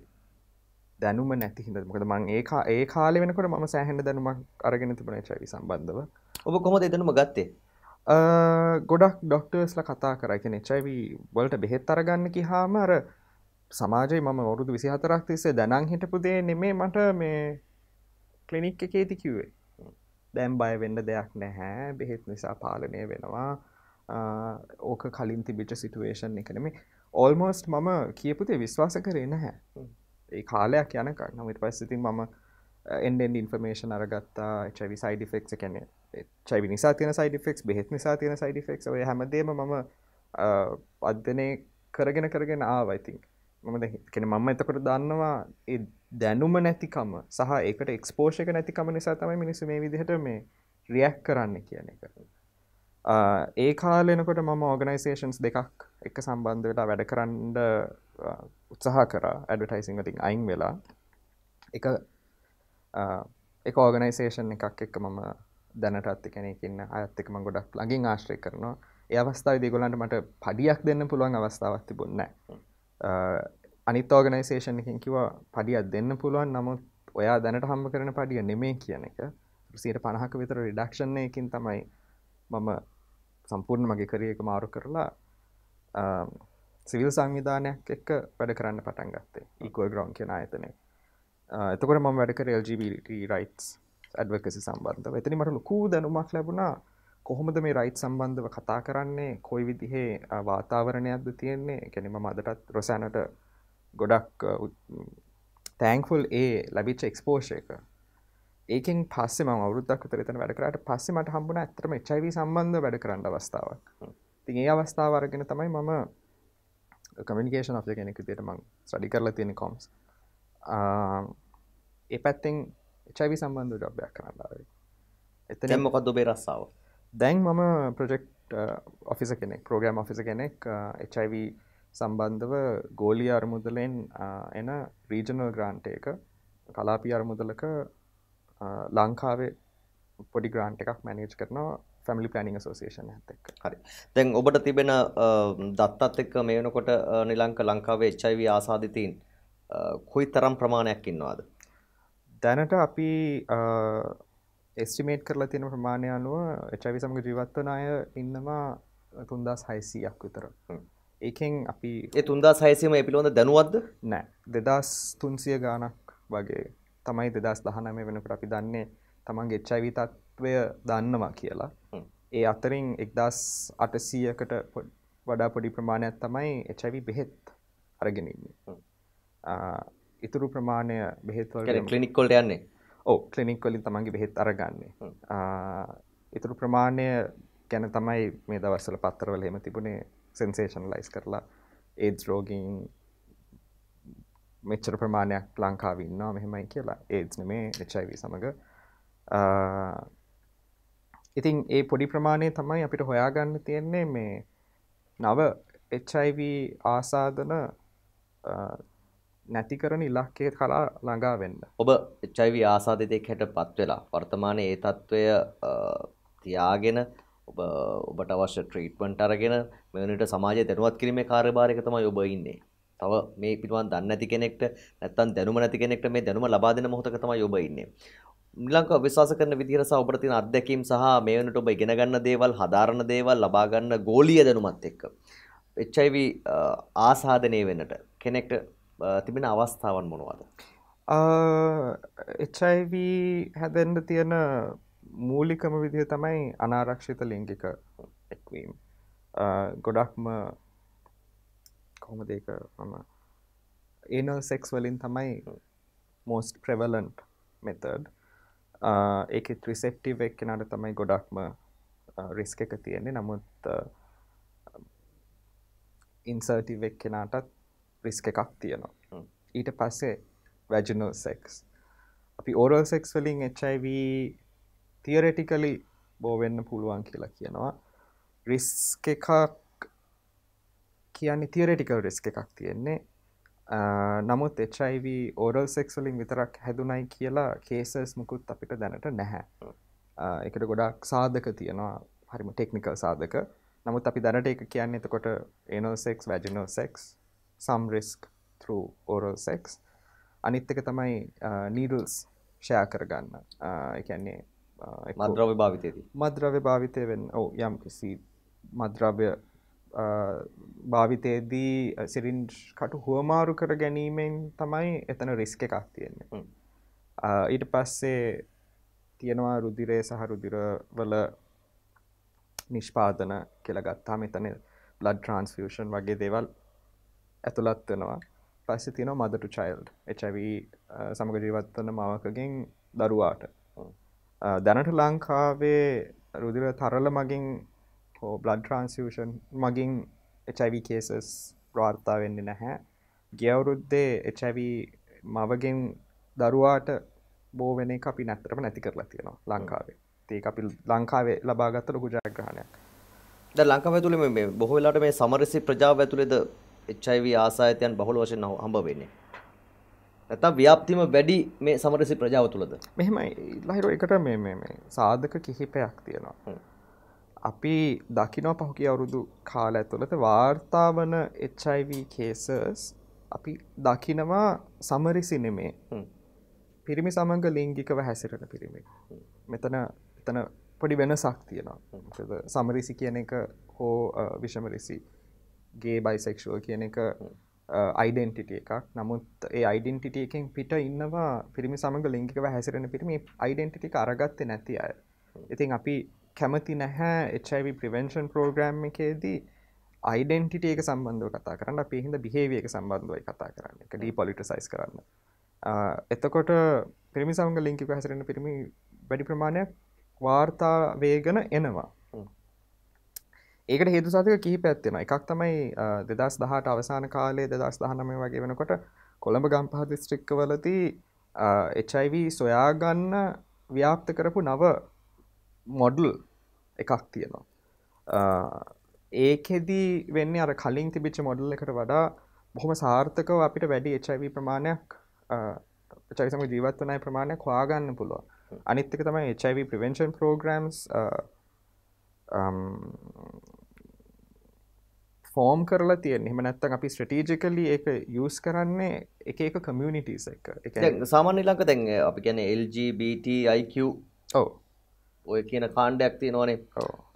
දැනුම නැති හිද මොකද මං ඒ ඒ කාල වෙනකොට ම සෑහන්ඩ දැනුමක් අරගෙන තිබන චවි සම්බන්ධව ඔබ කොමද එතනුම ගත්තේ ගොඩක් ඩොක්ටර්ස්ල කතා කරගෙන චයිව වලට බෙහෙත් අරගන්න කි හාම අර සමාජය මම වරුදු විසිහතරක් තිස්සේ දැනං හිටපුදේ නෙමේ මට මේ කලිනික් එකේති කිව්වේ දැම් බයවෙන්න දෙයක් නැහැ බෙහෙත් නිසා පාලනය වෙනවා ඕක කලින් තිබිට සිටුවේෂන් එකනම ඔල්මෝස්ට මම කියපුතේ විශ්වාස කරේ නැහැ ඒ කාලයක් යනක නමත් පස්සිතින් මම එන්ඩෙන් ඉන්ෆර්මේෂන් අරගත්තා චවි සයිඩි ෆෙක් කැන චවි නිසා තියන සයිඩිෆෙක්ස් බෙත් නිසා තියන සයිඩිෆෙක් ඔය හැමදේම මම අධ්‍යනය කරගෙන කරගෙන ආවයිතින් මම කෙන මම එතකොට දන්නවා දැනුම නැතිකම සහ ඒකට එක්ස්පෝෂක නැතිකම නිසා තමයි මිනිස්සු මේ විදිහට මේ රියක් කරන්න කියන එක. ඒ කාලෙනකොට මම ඕගනයිසේෂන්ස් දෙකක් එක සම්බන්ධ වෙලා වැඩ කරන්න උත්සාහ කර ඇඩටයිසිං තින් අයින් වෙලා එක එක ඕගනයිසේෂන් එකක් එක්ක මම දැනටත් කෙනෙකින්න අයත් එක ම ගොඩක් ලඟින් ආශ්‍රය කරනවා ඒ අවස්ථාව දිගොලන්ට මට පඩියක් දෙන්න පුළුවන් අවස්ථාවක් තිබුන්නෑ අනිත් ඕගනයිසේෂන් එකින් කිවා පඩියත් දෙන්න පුළුවන් නමුත් ඔයා දැනට හම්බ කරන පඩිය නෙමේ කියන එක සියට පණහක විතර රිඩක්ෂණ එකින් තමයි මම සම්පූර්ණ මගේ කරියක මාරු කරලා සිවිල් සංවිධානයක් එක්ක වැඩ කරන්න පටන් ගත්තේ ඉකල් ග්‍රෝන් කියෙන අයතනෙ එතකොට මම වැඩ කර LGBT රයිටස් ඇඩවකසි සම්බන්ධ එතනි මට ලොකූ දැනුමක් ලැබුණා කොහොමද මේ රයිට් සම්බන්ධව කතා කරන්නේ කොයි විදිහේ වාතාවරණයක්ද තියෙන්නේ කැනීම මදටත් රොසෑනට ගොඩක් තෑන්කුල් ඒ ලැබිච්ච එක්ස්පෝෂයක ඒකින් පස්සේ ම අවුරුද්දක් තරතන වැඩකරට පස්සෙමට හම්බුණ ඇතරම චයිව සම්බන්ධ වැඩ කරන්න අවස්ථාවක් තින් ඒ අවස්ථාවරගෙන තමයි මම කමිනිිකේෂන් අප කෙනෙක තියට මං සඩි කරලා තියෙන කොම්ස් ඒ පැත්තෙන් චයිවි සම්බන්ධ ජොබ්යක් කරන්නාවේ එතන මොකක්ද ඔබේ රස්සාාව දැන් මම ප්‍රජෙක්් ඔෆිස කෙනෙක් ප්‍රෝග්‍රම් ඔෆිස කෙනෙක් එචයිවී සම්බන්ධව ගෝලි අරමුදලෙන් එන රීජනල් ග්‍රාන්ට එක කලාපි අරමුදලක ලංකාවේ පොඩි ග්‍රාන්ට් එකක් මැනේජ් කරනවා ෆැමි පලනිින් සෝේෂන ඇතක් හරි දැන් ඔබට තිබෙන දත්තත් එක්ක මේ වනකොට නිලංක ලංකාවේ එච්චයිව ආසාධිතීන් කොයි තරම් ප්‍රමාණයක් ඉන්නවාද දැනට අපි එස්ටිමේට් කරලා තියෙන ප්‍රමාණය අනුව එචවි සමඟ ජීවත්වන අය ඉන්නවා තුන්දස් හයිසීයක් විතර ඒකෙන් අපි ඒ තුන්දා සයසීම ඒ පිළිබඳ දැනුවත්ද නෑ දෙදස් තුන්සිය ගානක් වගේ තමයි දෙදස් දහනම වෙනකට අපි දන්නේ තමන්ගේ එච්චයිවී තත්ත්වය දන්නවා කියලා ඒ අතරින් එක්දස් අටසීයකට වඩා පොඩි ප්‍රමාණයක් තමයි එච්චයිවී බෙහෙත් අරගෙනන්නේ ඉතුරු ප්‍රමාණය බෙහෙත්වල කලිනික්කොල්ට යන්නේ ඕ කලිනික්වලින් තමන්ගේ බෙහෙත් අරගන්නේ ඉතුරු ප්‍රමාණය ගැන තමයි මේ දවස්සල පත්තරවල හෙම තිබුණේ සෙන්සේෂන්ලයිස් කරලා ඒත් රෝගීන් මෙච්චර ප්‍රමාණයක් ලංකාවන්නවා මෙහෙමයි කියලා ඒත්න මේ එච්චයිව සමඟ ඉතින් ඒ පොඩි ප්‍රමාණය තමයි අපිට හොයාගන්න තියෙන්නේ මේ නව එච්චයිව ආසාධන නැති කරන ඉලක්කේ කලා ළඟා වෙන්න ඔබ එච්චයිව ආසාධතෙක් හැට පත්වෙලා වර්තමාන ඒ තත්ත්වය තියාගෙන ඔබ ඔබට අවශ්‍ය ට්‍රීට්මන්ට් අරගෙන මෙවැනිට සමාජය දැනුවත් කිරීමේ කාර්යභාරයක තමයි ඔබ ඉන්නේ. තව මේ පිටුවන් දන්නේ නැති කෙනෙක්ට නැත්තම් දැනුම නැති කෙනෙක්ට මේ දැනුම ලබා දෙන මොහොතක තමයි ඔබ ඉන්නේ. ලංකාව විශ්වාස කරන විදිහට සහ ඔබට තියෙන අත්දැකීම් සහ මේ වෙනට ඔබ ඉගෙන ගන්න දේවල්, හදාරන දේවල්, ලබා ගන්න ගෝලීය දැනුමත් එක්ක HIV ආසාදනය වෙන්නට කෙනෙක්ට තිබෙන අවස්ථාවන් මොනවද? HIV හැදෙන්න තියෙන මූලිකම විදිහ තමයි අනාරක්ෂිත ලිංගික එක්වීම් ගොඩක්ම කොහොම දෙක මම ඒනල් සෙක්ස් වලින් තමයි මෝස්ට ප්‍රවලන්ට් මෙතඩ් ඒක ත්‍රිසෙප්ටිව එක් කෙනට තමයි ගොඩක්ම රිස් එක තියෙන්නේ නමුත් ඉන්සර්ටිව එක් කෙනාටත් රිස් එකක් තියෙනවා ඊට පස්සේ වැජනල් සෙක්ස් අපි ඕරල් සෙක්ස් වලින් එච්චයිවී තියරෙටිකලි බෝවෙන්න පුළුවන් කියලා කියනවා රිස් එකක් කියන්නේ තියරෙටිකල් රිස් එකක් තියෙන්නේ නමුත් එචයිව ඕරල් සෙක්සලින් විතරක් හැදුනයි කියලා කේසස් මුකුත් අපිට දැනට නැහැ එකට ගොඩක් සාධක තියෙනවා හරිම ටෙක්නිකල් සාධක නමුත් අපි දැනට එක කියන්නේ එතකොට ඒනෝසෙක් වැජනෝසෙක් සම්රිස්ක් තර ඕරෝසෙක් අනිත්තක තමයි නීඩල්ස් ෂෑ කරගන්න එකන්නේ මද්‍රව්‍ය භාවිතයේදී මද්‍රව්‍ය භාවිතය වෙන්න ඔව් යම් කිසි මද්‍රව්‍ය භාවිතයේදී සිරින්් කටු හුවමාරු කර ගැනීමෙන් තමයි එතන රිස්ක එකක් තියෙන්නේ ඊට පස්සේ තියෙනවා රුදිරය සහ රුදිරවල නිෂ්පාදන කියලා ගත්තා මෙතන බ්ලඩ් ට්‍රන්ස්ෆියෂන් වගේ දේවල් ඇතුළත් වෙනවා පස්සේ තියෙනවා මදටු චයිල්ඩ් එචව සමග ජීවත්වන මවකගෙන් දරුවාට දැනට ලංකාවේ රුදිර තරල මගින් හෝ බ්ලඩ් ට්‍රන්සිෂන් මගින් එචයිව කේසස් ප්‍රාර්ථා වෙන්න නැහැ ගියවුරුද්දේ එචව මවගෙන් දරුවාට බෝවෙන අපි නැතරම නැති කරලා තියෙනවා ලංකාවේ තේ අපි ලංකාවේ ලබාගත්තල ගුජාග්‍රහණයක් ද ලංකාව තුළ මේ බොහෝවෙලාට මේ සමරසි ප්‍රජාව ඇතුළේද එච්චයිව ආසායතයන් බහුල වශයෙන් හම්බ වෙන්නේ නැත්තම් ව්‍යාප්තිම වැඩි මේ සමරසි ප්‍රජාව තුළද මෙහෙමයි ලහිර එකට මේ මේ සාධක කිහිපයක් තියෙනවා අපි දකිනව පහුගේ අවුරුදු කාල ඇතුළත වාර්තා වන HIV කේසස් අපි දකිනවා සමරිසි නෙමේ පිරිමි සමඟ ලිංගිකව හැසිරෙන පිරිමි මෙතන එතන පොඩි වෙනසක් තියෙනවා සමරිසි කියන එක හෝ විෂමරිසි ගේ බයිසෙක්ෂුව කියන එක අයිඩෙන්ටිට එකක් නමුත් ඒ අයිඩෙන්ටිටයකින් පිට ඉන්නවා පිරිමි සමඟ ලිංගිකව හැසිරෙන පිරිමි අයිඩෙන්ටිටි අරගත්ත නැති අය ඉතින් අපි කැමති නැහැ එච්චයිව ප්‍රවෙන්ෂන් පෝග්‍රම් එකේදී අයිඩෙන්ටිට එක සම්බන්ධව කතා කරන්න අපි හිද බිහේවියක සම්බන්ධුවයි කතා කරන්න එක ඩී පොලිට සයිස් කරන්න එතකොට පිරිමි සමඟ ලිංකික හැසිරෙන පිරිමි වැඩි ප්‍රමාණයක් වාර්තා වේගන එනවා ඒකට හේතු සතික කිහි පැත්වෙන එකක් තමයි දෙදස් දහට අවසාන කාලේ දෙදස් දහනමය වගේ වෙනකොට කොළඹ ගම්පහති ස්ට්‍රික්කවලති එචයිව සොයාගන්න ව්‍යාප්ත කරපු නව මොඩල් එකක් තියෙනවා ඒකෙදී වෙන්න අර කලින් තිබිච්ච මොඩල් එකට වඩා බොහොම සාර්ථකව අපිට වැඩි එචයිව ප්‍රමාණයක් චරිසම ජීවත්වනය ප්‍රමාණයක් හවාගන්න පුළුව අනිත්තක තමයි එචයිව ප්‍රවෙන්ෂන් පෝග්‍රම්ස් ෆෝම් කරලා තියෙන් එහම නැත්තන් අපි ස්ට්‍රටීජකලි එක යස් කරන්නේ එක එක කමියනිටස් එක එක සාමාන්‍ය ලංක තැන් අපි ගැන LGBTIQ ඔව ඔය කියන කාණ්ඩයක් තිය නොනේ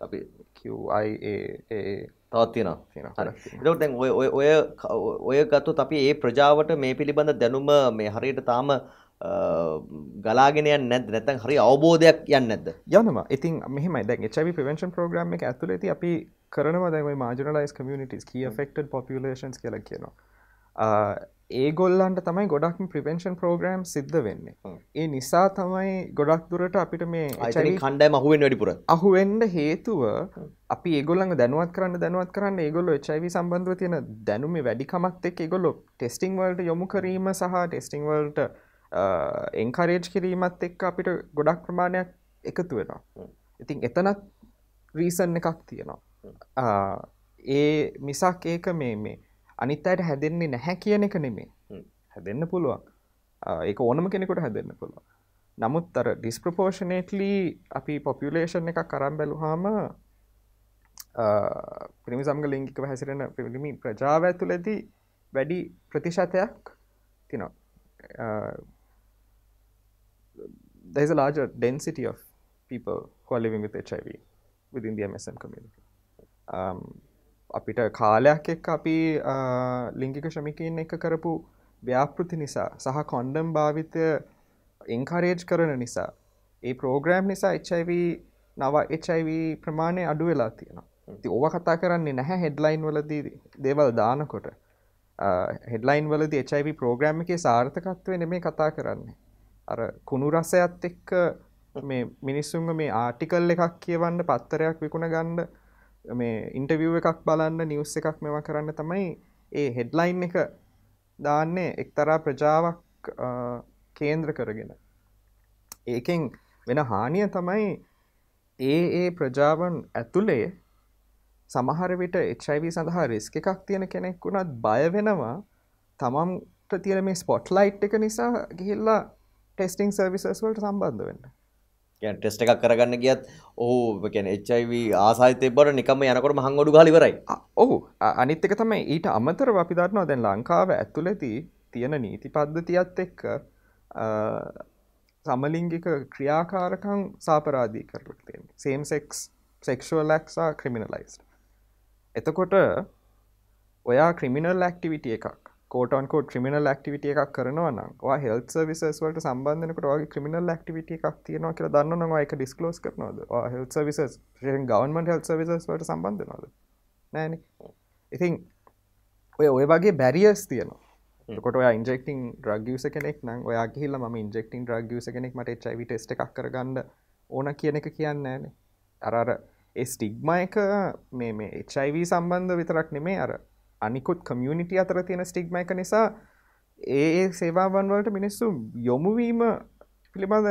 අපි තවත්තින ටැන් ඔය ඔය ඔය ගත්තු අපි ඒ ප්‍රජාවට මේ පිළිබඳ දැනුම මේ හරියට තාම ගලාගෙන යන්න නැද නැතන් හරි අවබෝධයක් යන්න නැද යනවා ඉතින් මෙහම දැන් එචවි ප්‍රවේශන් ප්‍රග්‍රම එක ඇතුලේති අපි කරනවා දැයි මාජනලයිස් කමියනිටස් කිය ෆෙක්ටඩ පොපිලේන්ස් කියල කියනවා ඒගොල්ලන්ට තමයි ගොඩක් ප්‍රිවෙන්ෂන් පෝග්‍රම් සිද්ධ වෙන්න ඒ නිසා තමයි ගොඩක් දුරට අපිට මේ කණ්ඩෑ මහුවෙන් වැඩිපුර අහුවෙන්ඩ හේතුව අපි ගොලන් දැනුවත් කරන්න දැනුවත් කරන්න ඒගොල්ල එචයිව සම්බන්ධව තියෙන දැනුම වැඩිකමත් එක් ඒගොල්ලො ටෙස්ටිං වල්ට යොමු කිරීම සහ ටෙස්ටිං වල්ට එංකරේජ් කිරීමත් එක් අපිට ගොඩක් ප්‍රමාණයක් එකතු වෙනවා ඉතින් එතනත් රීසන් එකක් තියෙනවා ඒ මිසක් ඒක මේ මේ අනිත් අයට හැදෙන්නේ නැහැ කියන එක නෙමේ හැදෙන්න පුළුවන් ඒක ඕනම කෙනෙකුට හැදෙන්න පුළුවන් නමුත් අර ඩිස්ප්‍රපෝෂණේටලි අපි පොපියුලේෂන් එක කරම් බැලුහාම පිරිමිසම්ග ලිංගිකව හැසිරෙන පිරිමි ප්‍රජාව ඇතුළදී වැඩි ප්‍රතිශතයක් තිනවා there's a larger density of people who are living with HIV within the MSM community. අපිට කාලයක් එක් අපි ලිංගික ශමිකයෙන් එක කරපු ව්‍යාපෘති නිසා සහ කොන්්ඩම් භාවිතය ඉංකරේජ් කරන නිසා ඒ ප්‍රෝග්‍රෑම් නිසා එච්චයිව නව එච්චයිව ප්‍රමාණය අඩු වෙලා තියෙනවා ති ඕව කතා කරන්නේ නැහැ හෙඩ්ලයින් වලදී දේවල් දානකොට හෙඩ්ලයින් වලද එච්චයිව ප්‍රෝග්‍රෑම් එකේ සාර්ථකත්වය නෙමේ කතා කරන්නේ අර කුණු රසයත් එක්ක මේ මිනිස්සුන්ග මේ ආටිකල් එකක් කියවන්න පත්තරයක් විකුණ ගණ්ඩ මේ ඉන්ටවිව් එකක් බලන්න නිවස් එකක් මෙම කරන්න තමයි ඒ හෙඩ්ලයින් එක දාන්නේ එක්තරා ප්‍රජාවක් කේන්ද්‍ර කරගෙන ඒකෙන් වෙන හානිය තමයි ඒ ඒ ප්‍රජාවන් ඇතුළේ සමහර විට එච්යිව සඳහා රිස්ක එකක් තියෙන කෙනෙක් වුණත් බය වෙනවා තමම්ට තියෙන මේ ස්පොට් ලයිට් එක නිසා ගිහිල්ලා ටෙස්ටිං සර්විසස් වලට සම්බන්ධ වෙන්න ටෙස්ට එකක් කරගන්න ගියත් ඕහු කැන එච්චයිව ආසාතය බර නිකම යනකොට මහං ගොඩු ගලිවරයි ඔහු අනිත්තක තමයි ඊට අමතර අපි දරනවා දැන් ලංකාව ඇතුලදී තියෙන නීති පද්ධතියත් එක්ක සමලිංගික ක්‍රියාකාරකං සාපරාධී කරලක් තියෙන සේම්සෙක් සෙක්ෂුවල් ලක්සා ක්‍රිමිනලයිස් එතකොට ඔයා ක්‍රිමිනල් ඇක්ටිවිට එකක් කෝටන්කෝ ක්‍රමිනල් ක්ටිවිට එකක් කරනවා නම් හෙල් සවිසස් වලට සම්බන්ධනකට වගේ ක්‍රමිනල් ක්ටිවිට එකක් තියෙනවා කියලා දන්නවා එක ඩිස්කලෝස් කරනවද හෙල් සවිසස් ගවන්මට හෙල් සවිසස් වලට සම්බන්ධනවද නෑන ඉතින් ඔය ඔය වගේ බැරිියස් තියනවා කොට ඉන්ජෙක්ටින් රගියස කෙනෙක් න ඔයා කියල්ල ම ඉන්ජෙක්ටින් රගියස කෙනෙක් මට චයිව ටෙස්ට එකක් කරගන්න ඕන කියන එක කියන්න න අරර ස්ටිග්ම එක මේ මේ එච්චයිව සම්බන්ධ විතරක් නෙමේ අර අනිකුත් කමියනිිටි අතර තියෙන ස්ටික්ම එක නිසා ඒ සේවාවන් වලට මිනිස්සු යොමුවීම පිළිබඳ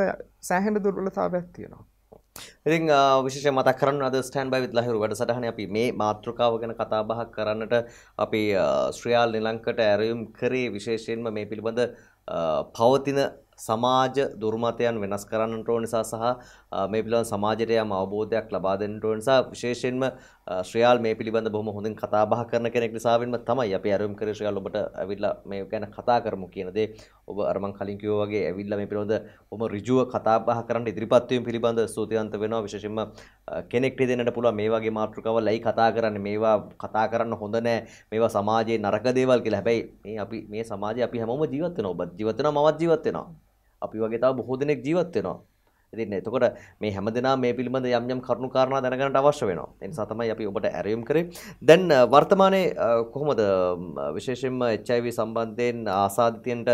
සෑහෙන්ට දුර්වලතාවයක් තියෙනවා ඉතින් විශේෂ මතක් කරන්න අද ස්ටෑන් බයි විත් ලහිරු වැඩසටහන අපි මේ මාතෘකාව ගැන කතා බහ කරන්නට අපි ශ්‍රියාල් නිලංකට ඇරයුම් කරේ විශේෂයෙන්ම මේ පිළිබඳ පවතින සමාජ දුර්මතයන් වෙනස් කරන්නට ඕන නිසා සහ මේ පිළිබඳ සමාජයට යම් අවබෝධයක් ලබා දෙන්නට ඕන නිසා විශේෂයෙන්ම ශ්‍රයාල් මේ පිළිබඳ බොහොම හොඳින් කතා බහ කරන කෙනෙක් නිසාවෙන්ම තමයි අපි අරමුම් කරේ ශ්‍රයාල් ඔබට ඇවිල්ලා මේ ගැන කතා කරමු කියන දේ ඔබ අර මං කලින් කිව්වා වගේ ඇවිල්ලා මේ පිළිබඳ ඔබම ඍජුව කතා බහ කරන්න ඉදිරිපත් වීම පිළිබඳ ස්තුතිවන්ත වෙනවා විශේෂයෙන්ම කෙනෙක්ට දෙන්නට පුළුවන් මේ වගේ මාතෘකාවල් ඇයි කතා කරන්නේ මේවා කතා කරන්න හොඳ නෑ මේවා සමාජයේ නරක දේවල් කියලා හැබැයි මේ අපි මේ සමාජයේ අපි හැමෝම ජීවත් වෙනවා ඔබ ජීවත් වෙනවා මමත් ජීවත් වෙනවා අපි වගේ තව බොහෝ දෙනෙක් ජීවත් වෙනවා ඉතින් එතකොට මේ හැමදෙනා මේ පිළිබඳ යම් යම් කරුණු කාරණා දැනගන්නට අවශ්‍ය වෙනවා. ඒ නිසා තමයි අපි ඔබට ඇරයුම් කරේ. දැන් වර්තමානයේ කොහොමද විශේෂයෙන්ම HIV සම්බන්ධයෙන් ආසාදිතයන්ට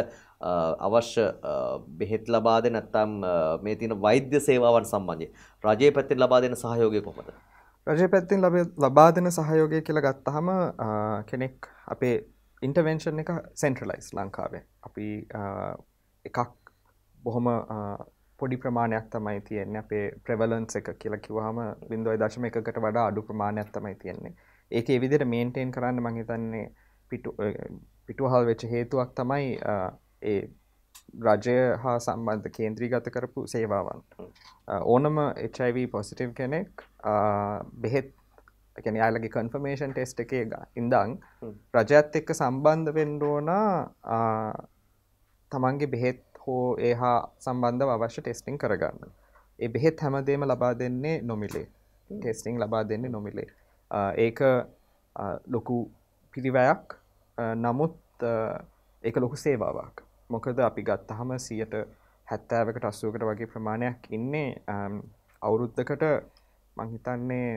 අවශ්‍ය බෙහෙත් ලබා දෙන නැත්නම් මේ තියෙන වෛද්‍ය සේවාවන් සම්බන්ධයෙන් රජයේ පැත්තෙන් ලබා දෙන සහයෝගය කොහොමද? රජයේ පැත්තෙන් ලබා දෙන සහයෝගය කියලා ගත්තහම කෙනෙක් අපේ ඉන්ටර්වෙන්ෂන් එක සෙන්ට්‍රලයිස් ලංකාවේ. අපි එකක් බොහොම පොඩි ප්‍රමාණයක් තමයි තියෙන්නේ අපේ ප්‍රවලන්ස් එක කියලා කිව්වහම 0.1කට වඩා අඩු ප්‍රමාණයක් තමයි තියෙන්නේ. ඒක ඒ විදිහට මේන්ටේන් කරන්න මම හිතන්නේ පිටු පිටුවහල් වෙච්ච හේතුවක් තමයි ඒ රජය හා සම්බන්ධ කේන්ද්‍රීගත කරපු සේවාවන්. ඕනම HIV පොසිටිව් කෙනෙක් බෙහෙත් ගැන අයලගේ කන්ෆර්මේෂන් ටෙස්් එකේ ඉඳං රජත් එක්ක සම්බන්ධ වෙන්ඩෝනා තමන්ගේ බෙහෙත් හෝ ඒ හා සම්බන්ධ අවශ්‍ය ටෙස්ටිං කරගන්න ඒ බෙහෙත් හැමදේම ලබා දෙන්නේ නොමිලේ ටෙස්ටිං ලබා දෙන්නේ නොමිලේ ඒක ලොකු පිරිවැයක් නමුත් ඒක ලොකු සේවාවක් මොකද අපි ගත්තහම සියට හැත්තෑවකට අස්සුවකට වගේ ප්‍රමාණයක් ඉන්නේ අවුරුද්ධකට මංහිතන්නේ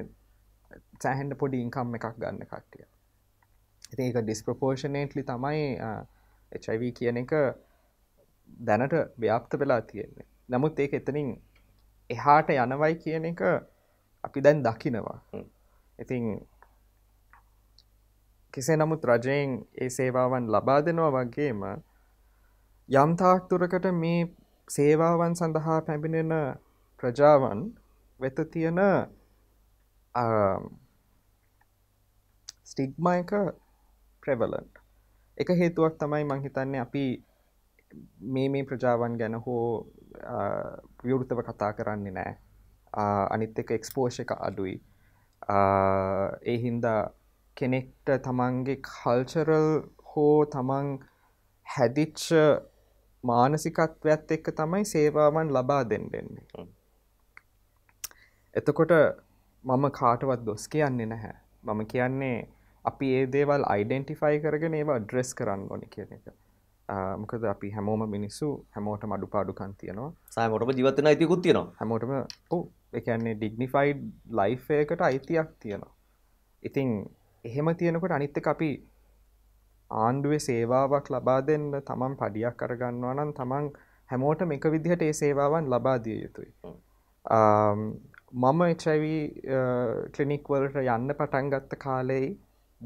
සෑහන්ඩ පොඩි ඉංකම් එකක් ගන්න කට්ටිය ඉති එක ඩිස්ප්‍රපෝෂණේටලි තමයි එචයිව කියන එක දැනට ව්‍යාප්ත වෙලා තියෙන්නේ නමුත් ඒක එතනින් එහාට යනවයි කියන එක අපි දැන් දකිනවා ඉතින් කෙසේ නමුත් රජයෙන් ඒ සේවාවන් ලබා දෙනවා වගේම යම්තාක්තුරකට මේ සේවාවන් සඳහා පැමිණෙන ප්‍රජාවන් වෙත තියෙන ස්ටිග්ම එක ප්‍රවලන්් එක හේතුවක් තමයි මංහිතන්නේ අපි මේ මේ ප්‍රජාවන් ගැන හෝ විවෘතව කතා කරන්නේ නෑ අනිත් එක එක්ස්පෝෂ එක අඩුයි ඒ හින්දා කෙනෙක්ට තමන්ගේ කල්චරල් හෝ තමන් හැදිච්ච මානසිකත්වයක්ත් එක්ක තමයි සේවාවන් ලබා දෙන්නෙන්නේ එතකොට මම කාටවත් දොස් කියන්නේ නැහැ මම කියන්නේ අපි ඒ දේවල් අයිඩෙන්ටිෆයි කරගෙන ඒවා ඩ්‍රෙස් කරන්න ඕනි කියන එක මොකද අපි හැමෝම මිනිස්සු හැමෝට මඩු පාඩුකන් තියනවා සෑමෝටම ජීවතන අයිතිකුත් තියෙනවා හැමෝටම ඕ එකන්නේ ඩිග්නිෆයිඩ් ලයිෆයකට අයිතියක් තියෙනවා ඉතිං එහෙම තියෙනකොට අනිත්ත අපි ආණ්ඩුවේ සේවාවක් ලබා දෙන්න තමන් පඩියක් කරගන්නවා නම් තමන් හැමෝට මේක විදිහට ඒ සේවාවන් ලබා දිය යුතුයි මම එචව කලිනික්වලට යන්න පටන්ගත්ත කාලෙයි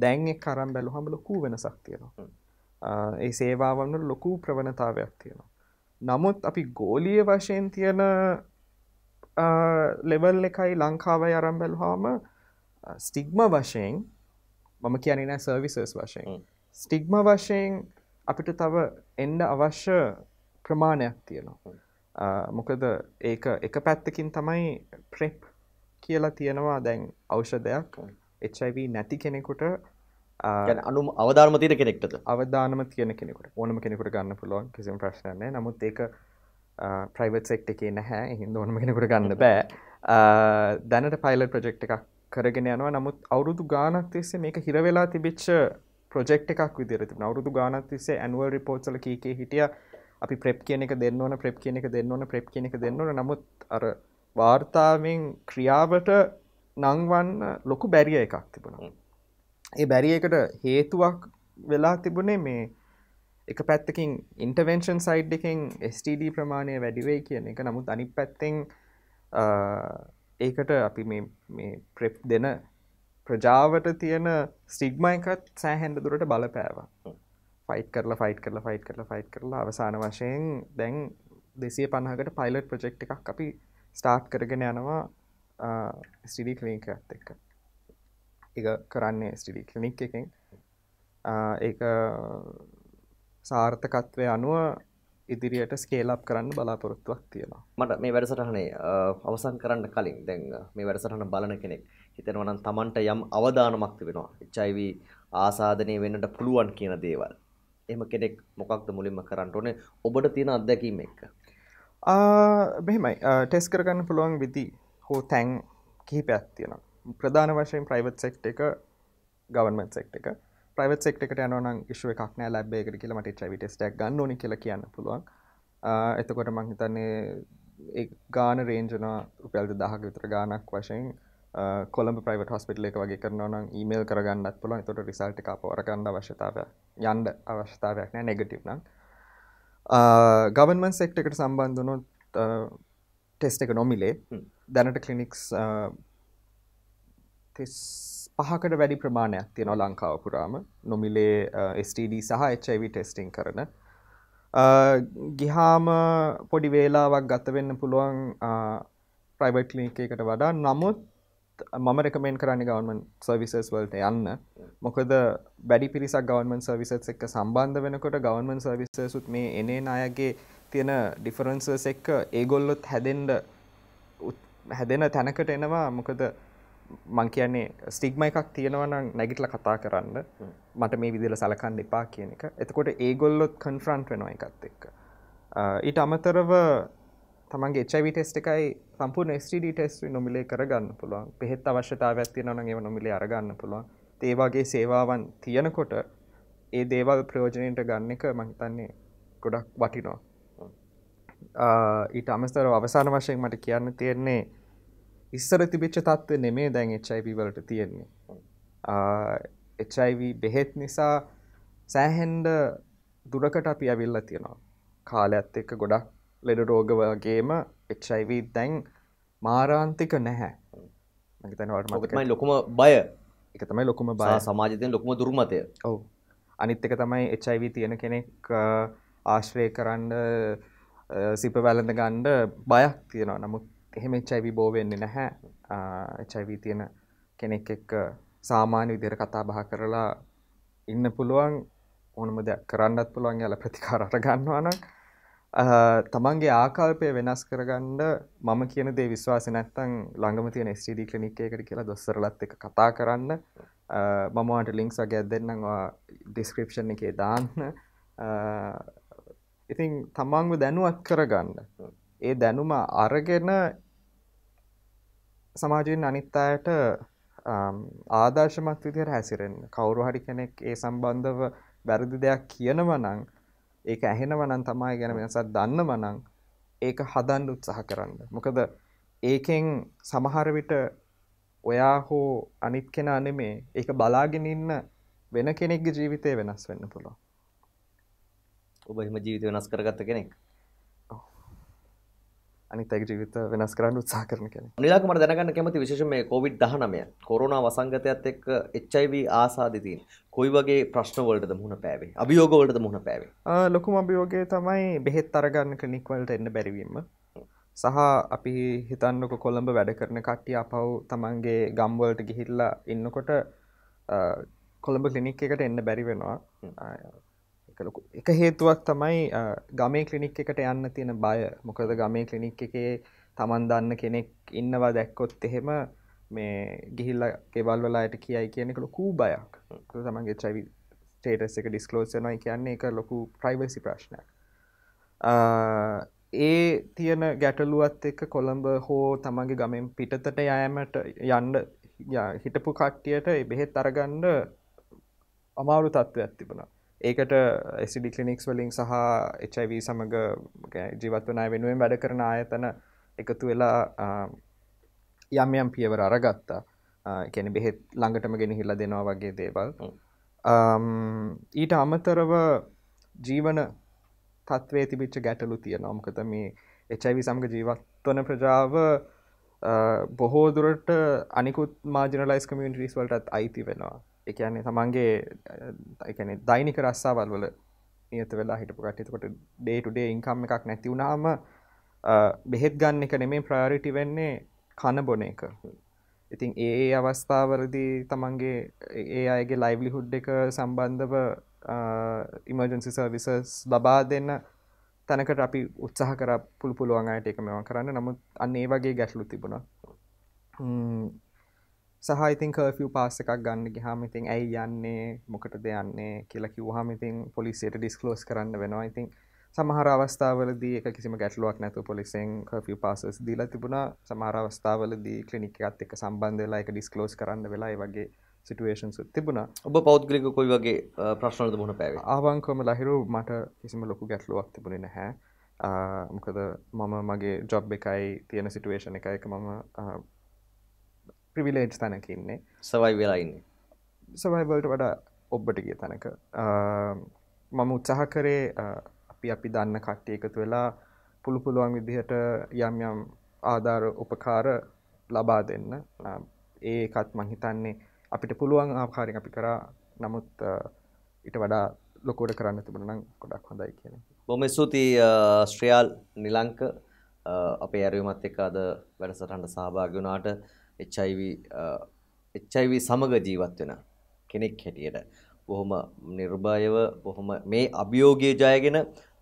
දැන් එක් කරම් බැලු හම ලොකූ වෙනසක් තියෙනවා ඒ සේවාවන්න ලොකු ප්‍රවණතාවයක් තියෙනවා. නමුත් අපි ගෝලිය වශයෙන් තියෙන ලෙවල් එකයි ලංකාවයි අරම්බැල් හාම ස්ටිග්ම වශයෙන් මම කියන නෑ සර්විසස් වශයෙන් ස්ටිග්ම වශයෙන් අපිට තව එන්ඩ අවශ්‍ය ප්‍රමාණයක් තියෙනවා මොකද ඒ එක පැත්තකින් තමයි ප්‍රෙප් කියලා තියෙනවා දැන් අවෂ දෙයක් එHIV නැති කෙනෙකුට අනු අවධර්මතයට කෙනෙක්ට අවධානම තියෙන කෙනෙකුට ඕනම කෙනෙකුට ගන්න පුළුවන් කිසිම ප්‍රශ්නය නමුත් ඒක ප්‍රයිවට් සෙක්් එකේ නැහැ හින්ද ඕනම කෙනෙකුට ගන්න බෑ දැනට පයිලට ප්‍රජෙක්් එකක් කරගෙන යනවා නමුත් අවුරුදු ගානක් තිස්සේ මේක හිරවෙලා තිබිච්ච ප්‍රජෙක්් එකක් විදිරති අවුරුදු ගානක් තිස්සේ ඇනුවල් රිපෝට්සල කීකේ හිටිය අපි ප්‍රප් කියන එක දෙන්නවන ප්‍රප් කියන එක දෙන්නවන ප්‍රප් කියන එක දෙන්නවන නමුත් අර වාර්තාවෙන් ක්‍රියාවට නංවන්න ලොකු බැරිය එකක් තිබුණා ඒ බැරි එකට හේතුවක් වෙලා තිබුණේ මේ එක පැත්තකින් ඉන්ටවෙන්ෂන් සයිඩ් එකෙන් ස්ටඩ ප්‍රමාණය වැඩිවෙයි කියන එක නමුත් අනි පැත්තෙන් ඒකට අපි මේ ප්‍රෙප් දෙන ප්‍රජාවට තියෙන ස්ටිග්ම එකත් සෑහැන්ඩ දුරට බලපෑවා ෆයිට් කරලා ෆයිට් කරලා ෆයිට් කරලා ෆයිට් කරලා අවසාන වශයෙන් දැන් දෙසිය පණහකට පයිලට් ප්‍රජෙක්් එකක් අපි ස්ටාර්ට් කරගෙන යනවා ස්ටිඩි කලීකත් එක්ක එක කරන්නේ ස්ටිඩි කලිනික් එකෙන් ඒ සාර්ථකත්වය අනුව ඉදිරියට ස්කේලප් කරන්න බලාපොරොත්තුවක් තියෙනවා මට මේ වැඩසටහනේ අවසන් කරන්න කලින් දැන් මේ වැඩසටහන බලන කෙනෙක් හිතෙනවනම් තමන්ට යම් අවධානමක් තිබෙනවා HIV ආසාධනය වෙන්නට පුළුවන් කියන දේවල් එම කෙනෙක් මොකක්ද මුලින්ම කරන්න ඕනේ ඔබට තියෙන අත්දැකීම එක්ක මෙහෙමයි ටෙස් කරගන්න පුළුවන් විදි හෝ තැන් කිහිපයක් තියෙනවා ප්‍රධාන වශයෙන් ප්‍රයිවට් සෙක්් එක ගවර්මන් සෙක්් එක ප්‍රයිවට් සෙක්් එකට යනන ශව එකක්න ලැබ්බේකට කියලමට ්‍රවිටස්ටක් ගන්න ඕන කියල කියන්න පුළුවන් එතකොට මං හිතන්නේ ගාන රේන්ජන රුපියල්ද දහක විතර ගානක් වශයෙන් කොළඹ ප්‍රයිවට හස්පිටල එක වගේ කරනවන ඊමේල් කරගන්නත් පුළන් තොට රිසල්ට් එක පවරගන්න අවශ්‍යතාව යන්ඩ අවශ්‍යතාවයක් නෑ නෙගටිව් නම් ගවන්මන් සෙක්ට එකට සම්බන්ධනොත් ටෙස්ට එක නොමිලේ දැනට කලිනික්ස් තිස් පහකට වැඩි ප්‍රමාණයක් තියෙනවා ලංකාව පුරාම නොමිලේ ස්ටඩ සහ එච්චයිව ටෙස්ටිං කරන ගිහාම පොඩි වේලාවක් ගතවෙන්න පුළුවන් ප්‍රයිබට් ලික එකට වඩා නමුත් මම රකමෙන් කරන්න ගවන්මන් සර්විසස් වලට යන්න මොකද වැඩි පිරිසක් ගවන්මන් සර්විසත් එක්ක සම්බන්ධ වෙනකොට ගවන්මන් සර්විසසුත් මේ එනේ අයගේ තියෙන ඩිෆරන්සස් එක්ක ඒගොල්ලොත් හැදෙන්ඩ හැදෙන තැනකට එනවා මොකද මං කියන්නේ ස්ටිග්ම එකක් තියෙනවනම් නැගිටල කතා කරන්න මට මේ විදිල සලකන්න එපා කියන එක එතකොට ඒගොල්ලොත් කන්ෆ්‍රන්ට් වෙනවා එකත් එක්ක ඊට අමතරව තමන්ගේ එච්චවි ටෙස්ට එකයි සම්පූර්ණ ස්ටඩ ටෙස්ට නොමිලේ කරගන්න පුළුවන් පෙහෙත් අවශ්‍යතාවයක් තියෙනවන ඒව නොමිලේ අරගන්න පුළුවන් ඒවාගේ සේවාවන් තියෙනකොට ඒ දේවල් ප්‍රයෝජනයට ගන්න එක මහිතන්නේ ගොඩක් වටිනෝ ඊට අමස්තර අවසාන වශයෙන් මට කියන්න තියෙන්නේ ඉස්සර තිබිච්ච තත්ත්ව නෙමේ දැන් එච්චයිප වලට තියෙන්නේ එච්චයිව බෙහෙත් නිසා සෑහෙන්ඩ දුරකට අපි ඇවිල්ල තියෙනවා කාලයක්ත් එක්ක ගොඩක් ලෙඩ රෝගවගේම එච්චයිව දැන් මාරාන්තික නැහැ මතනවට මතමයි ලොකුම බය එක තමයි ලොකුම බය සමාජතයෙන් ලොකුම දුර්මතය ඔවු අනිත් එක තමයි එච්චයිව තියෙන කෙනෙක් ආශ්‍රය කරන්න සිප වැලඳ ගණ්ඩ බයක් තියෙනවා නමුත් එහෙම චයිවි බෝවෙන්නේ නැහැ චයිවී තියෙන කෙනෙක් එක්ක සාමාන්‍ය විදිර කතා බහ කරලා ඉන්න පුළුවන් ඕනම දෙයක් කරන්නත් පුළුවන් යාල ප්‍රතිකාර අරගන්නවනම් තමන්ගේ ආකල්පය වෙනස් කරගන්න මම කියන දේ විශ්වාස නැත්තම් ළඟම තියෙන ස්ටඩ කලිනික් එකට කියලා දොස්සරලත් එක කතා කරන්න මමට ලිංක්ස් වගේ දෙන්නවා ඩිස්ක්‍රප්ෂන් එකේ දාන්න ඉතින් තමන්ව දැනුවත් කරගන්න ඒ දැනුම අරගෙන සමාජයෙන් අනිත් අයට ආදර්ශමත් විදියට හැසිරෙන්න කවුරු හරි කෙනෙක් ඒ සම්බන්ධව වැරදි දෙයක් කියනව නම් ඒක ඇහෙනව නම් තමයි ගැන වෙනසක් දන්නව නම් ඒක හදන්න උත්සාහ කරන්න. මොකද ඒකෙන් සමහර විට ඔයා හෝ අනිත් කෙනා නෙමේ ඒක බලාගෙන ඉන්න වෙන කෙනෙක්ගේ ජීවිතය වෙනස් වෙන්න පුළුවන්. ඔබ එහෙම ජීවිතය වෙනස් කරගත්ත කෙනෙක්. අනිතක ජීවිත වෙනස් කරන්න උත්සා කරන කෙන නිලාක මට දැනගන්න කැමති විශේෂ මේ කොවිඩ් දහනමය කොරුණා වසංගතයත් එක් එච්චයිව ආසාධිතීන් කොයි වගේ ප්‍රශ්නවලටද මුහුණ පෑවේ අභියෝගවලටද මුහුණ පෑවේ ලොකුම අභියෝගය තමයි බෙහෙත් අරගන්න කනික්වලට එන්න බැරිවීම සහ අපි හිතන්නක කොළඹ වැඩ කරන කට්ටිය අපව් තමන්ගේ ගම්වලට ගිහිල්ලා ඉන්නකොට කොළඹ කලිනික් එකට එන්න බැරි වෙනවා එක ලොකු එක හේතුවක් තමයි ගමේ කලිනික් එකට යන්න තියෙන බය මොකද ගමේ කලිනික් එකේ තමන් දන්න කෙනෙක් ඉන්නවා දැක්කොත් එහෙම මේ ගිහිල්ල ගෙවල් වලායට කියයි කියනෙක ලොකූ බයක් තමන්ගේ චවි ටේටස් එක ඩිස්කලෝසනයි කියන්නේ එක ලොකු ප්‍රයිවසි ප්‍රශ්නයක් ඒ තියෙන ගැටලුවත් එක කොළඹ හෝ තමන්ගේ ගමෙන් පිටතට යෑමට යන්න හිටපු කට්ටියට බෙහෙත් අරගන්න අමාරු තත්ත්ව ඇතිබුණා ඒකට ඇසිඩි කලිනික්ස් e වලින් සහ එචයිව සමඟ ජීවත්වනය වෙනුවෙන් වැඩ කරන ආයතන එකතු වෙලා යම්යම් පියවර අරගත්තා කැන බෙහෙත් ළඟටම ගෙන හිල්ල දෙනවා වගේ දේවල් ඊට අමතරව ජීවන තත්වේ තිබිච්ච ගැටලු තියෙන අමකත මේ එචයිව සමඟ ජීවත්වන ප්‍රජාව බොහෝදුරට අනිකුත් මාජනලයිස් කමියන්ටිස් වලටත් අයිති වෙනවා එකන්නේ තමන්ගේ එකන දෛනික රස්සාවල් වල නියත වෙලා හිටපු කටයතුකොට ඩේටුඩේ ඉංකම් එකක් නැතිවුණාම බෙහෙත් ගන්න එක නෙමේ ප්‍රාරිටි වෙන්නේ කන බොන එක ඉතින් ඒ අවස්ථාවරදී තමන්ගේ ඒ අයගේ ලයිවලි හුඩ් එක සම්බන්ධව ඉමර්ජන්සි සර්විසස් ලබා දෙන්න තැනකට අපි උත්සාහ කර පුළ පුළුවන් අයට එක මෙම කරන්න නමුත් අන්න ඒ වගේ ගැටලු තිබුණා සහහිතින් කර්ෆිය පාස එකක් ගන්න ගහමිතින් ඇයි යන්නේ මොකට දෙයන්නේ කියලා කිව්හමිතින් පොලිසියට ඩිස්කලෝස් කරන්න වෙනවා ඉතින් සමහර අවස්ථාවලදී එක කිසිම ගැටලුවක් නැතු පොලිසින් කර්ෆිය පාසස් දීලා තිබුණා සමහර අවස්ථාවලදී කලිනික එකත් එක සම්බන්ධලා එක ඩිස්කලෝස් කරන්න වෙලා වගේ සිටුවේෂන් සුත් තිබුණා ඔබ පෞද්ගලික කොයි වගේ ප්‍රශ්නලද මුණ පැව ආවංකම ලහිරු මට කිසිම ලොකු ගැටලුවක් තිබුණෙ නැහැ මොකද මම මගේ ජොබ් එකයි තියෙන සිටුවේෂන් එකයි එක මම ප්‍රිවිලේජ් තැනකින්නේ සවයි වෙලායින්නේ සවයිවල්ට වඩා ඔබ්බට ගිය තැනක මම උත්සාහ කරේ අපි අපි දන්න කට්ටිය එකතු වෙලා පුළු පුළුවන් විදිහට යම් යම් ආධාර උපකාර ලබා දෙන්න ඒකත් මහිතන්නේ අපිට පුළුවන් ආකාරෙන් අපි කරා නමුත් ඉට වඩා ලොකෝට කරන්න තිබුණනම් ගොඩක් හොඳයි කියන බොම ස්තුතියි ශ්‍රියල් නිලංක අපේ ඇරයුමත් එක්ක අද වැඩසටහට සහභාග වුණාට HIV HIV uh, සමග ජීවත් වෙන කෙනෙක් හැටියට බොහොම නිර්භයව බොහොම මේ අභියෝගයේ ජයගෙන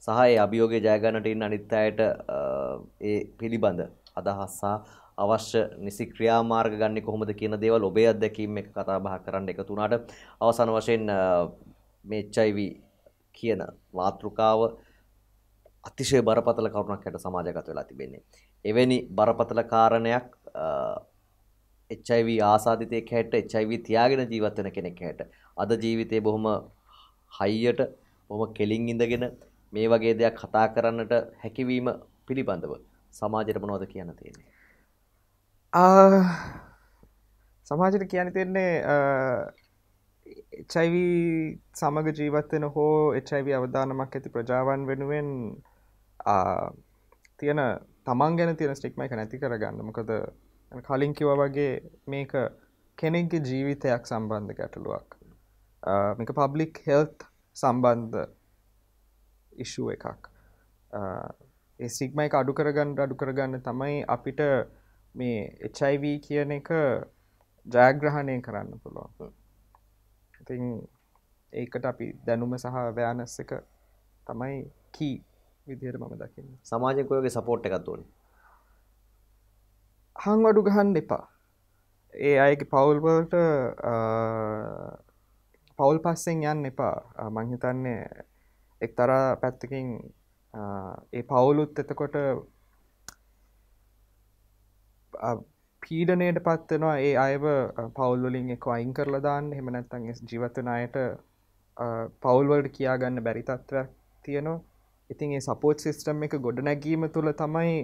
සහ ඒ අභියෝගයේ ජය ගන්නට ඉන්න අනිත් අයට uh, ඒ පිළිබඳ අදහස් සහ අවශ්‍ය නිසි ක්‍රියාමාර්ග ගන්න කොහොමද කියන දේවල් ඔබේ අත්දැකීම් එක කතා බහ කරන්න එකතු වුණාට අවසාන වශයෙන් uh, මේ HIV කියන මාතෘකාව අතිශය බරපතල කරුණක් හැට සමාජගත වෙලා තිබෙන්නේ. එවැනි බරපතල කාරණයක් HIV ආසාදිතයෙක් හැට HIV තියාගෙන ජීවත් වෙන කෙනෙක් හැට අද ජීවිතේ බොහොම හයියට බොහොම කෙලින් ඉඳගෙන මේ වගේ දෙයක් කතා කරන්නට හැකියවීම පිළිබඳව සමාජයට මොනවද කියන්න තියෙන්නේ? ආ සමාජයට කියන්න තියෙන්නේ HIV සමග ජීවත් වෙන හෝ HIV අවදානමක් ඇති ප්‍රජාවන් වෙනුවෙන් තියෙන තමන් ගැන තියෙන ස්ටික්ම එක නැති කරගන්න. මොකද කලින් කිව වගේ මේක කෙනෙක්ගේ ජීවිතයක් සම්බන්ධ ගැටලුවක් uh, මේක පබ්ලික් හෙල්ත් සම්බන්ධ ඉශුව එකක් uh, ඒ සිග්මයි අඩු කරගන්න අඩු කරගන්න තමයි අපිට මේ එචයිව කියන එක ජයග්‍රහණය කරන්න පුළුවන් ඉතින් ඒකට අපි දැනුම සහ ව්‍යානස් එක තමයි කී විදිහයට මම දකින්න සමාජකොයගේ සපෝට් එකත් ඕනේ හංවඩු ගහන්න එපා ඒ අයක පවුල්වලට පවුල් පස්සෙන් යන්න එපා මංහිතන්නේ එක්තර පැත්තකින් ඒ පවුලුත් එතකොට පීඩනයට පත්වෙනවා ඒ අයව පවුල්ලින් එක අයින් කරලදාන්න හෙමනැත්තන් ජීවතනයට පවුල්වල්ඩ කියාගන්න බැරිතත්වයක් තියෙනවා ඉතින් ඒ සපෝට් සිිස්ටම් එක ගොඩ නැගීම තුළ තමයි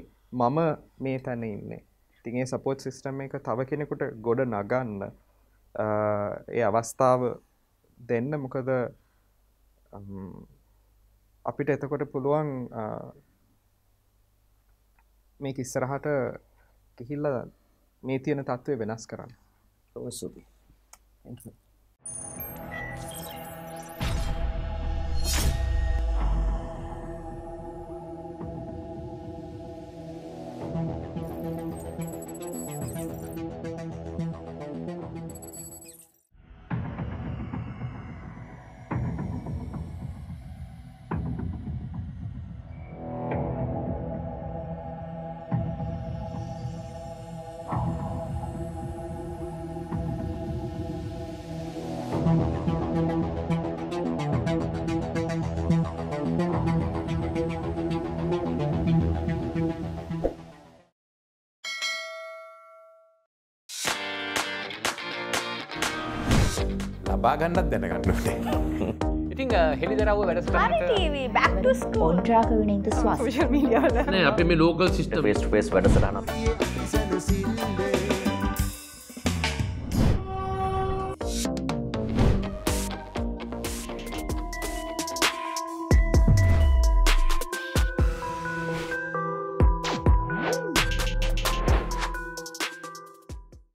මම මේ තැන ඉන්නේ තිගේ සපෝට් සිිස්ටම් එක තව කෙනෙකුට ගොඩ නගන්න ඒ අවස්ථාව දෙන්න මොකද අපිට එතකොට පුළුවන් මේ ඉස්සරහට කිහිල්ල මේ තියෙන තත්ත්වය වෙනස් කරන්න ඔ සුපි Thank you. පාගන්නත් දැනගන්නට. ඉතිං හෙළිදරව වැඩසට ඔන්ට්‍රාකවිනද ස්වාශ මිිය අපේ මේ ලෝකල් සිිට ේස්ට පේස් වැඩසරනම්.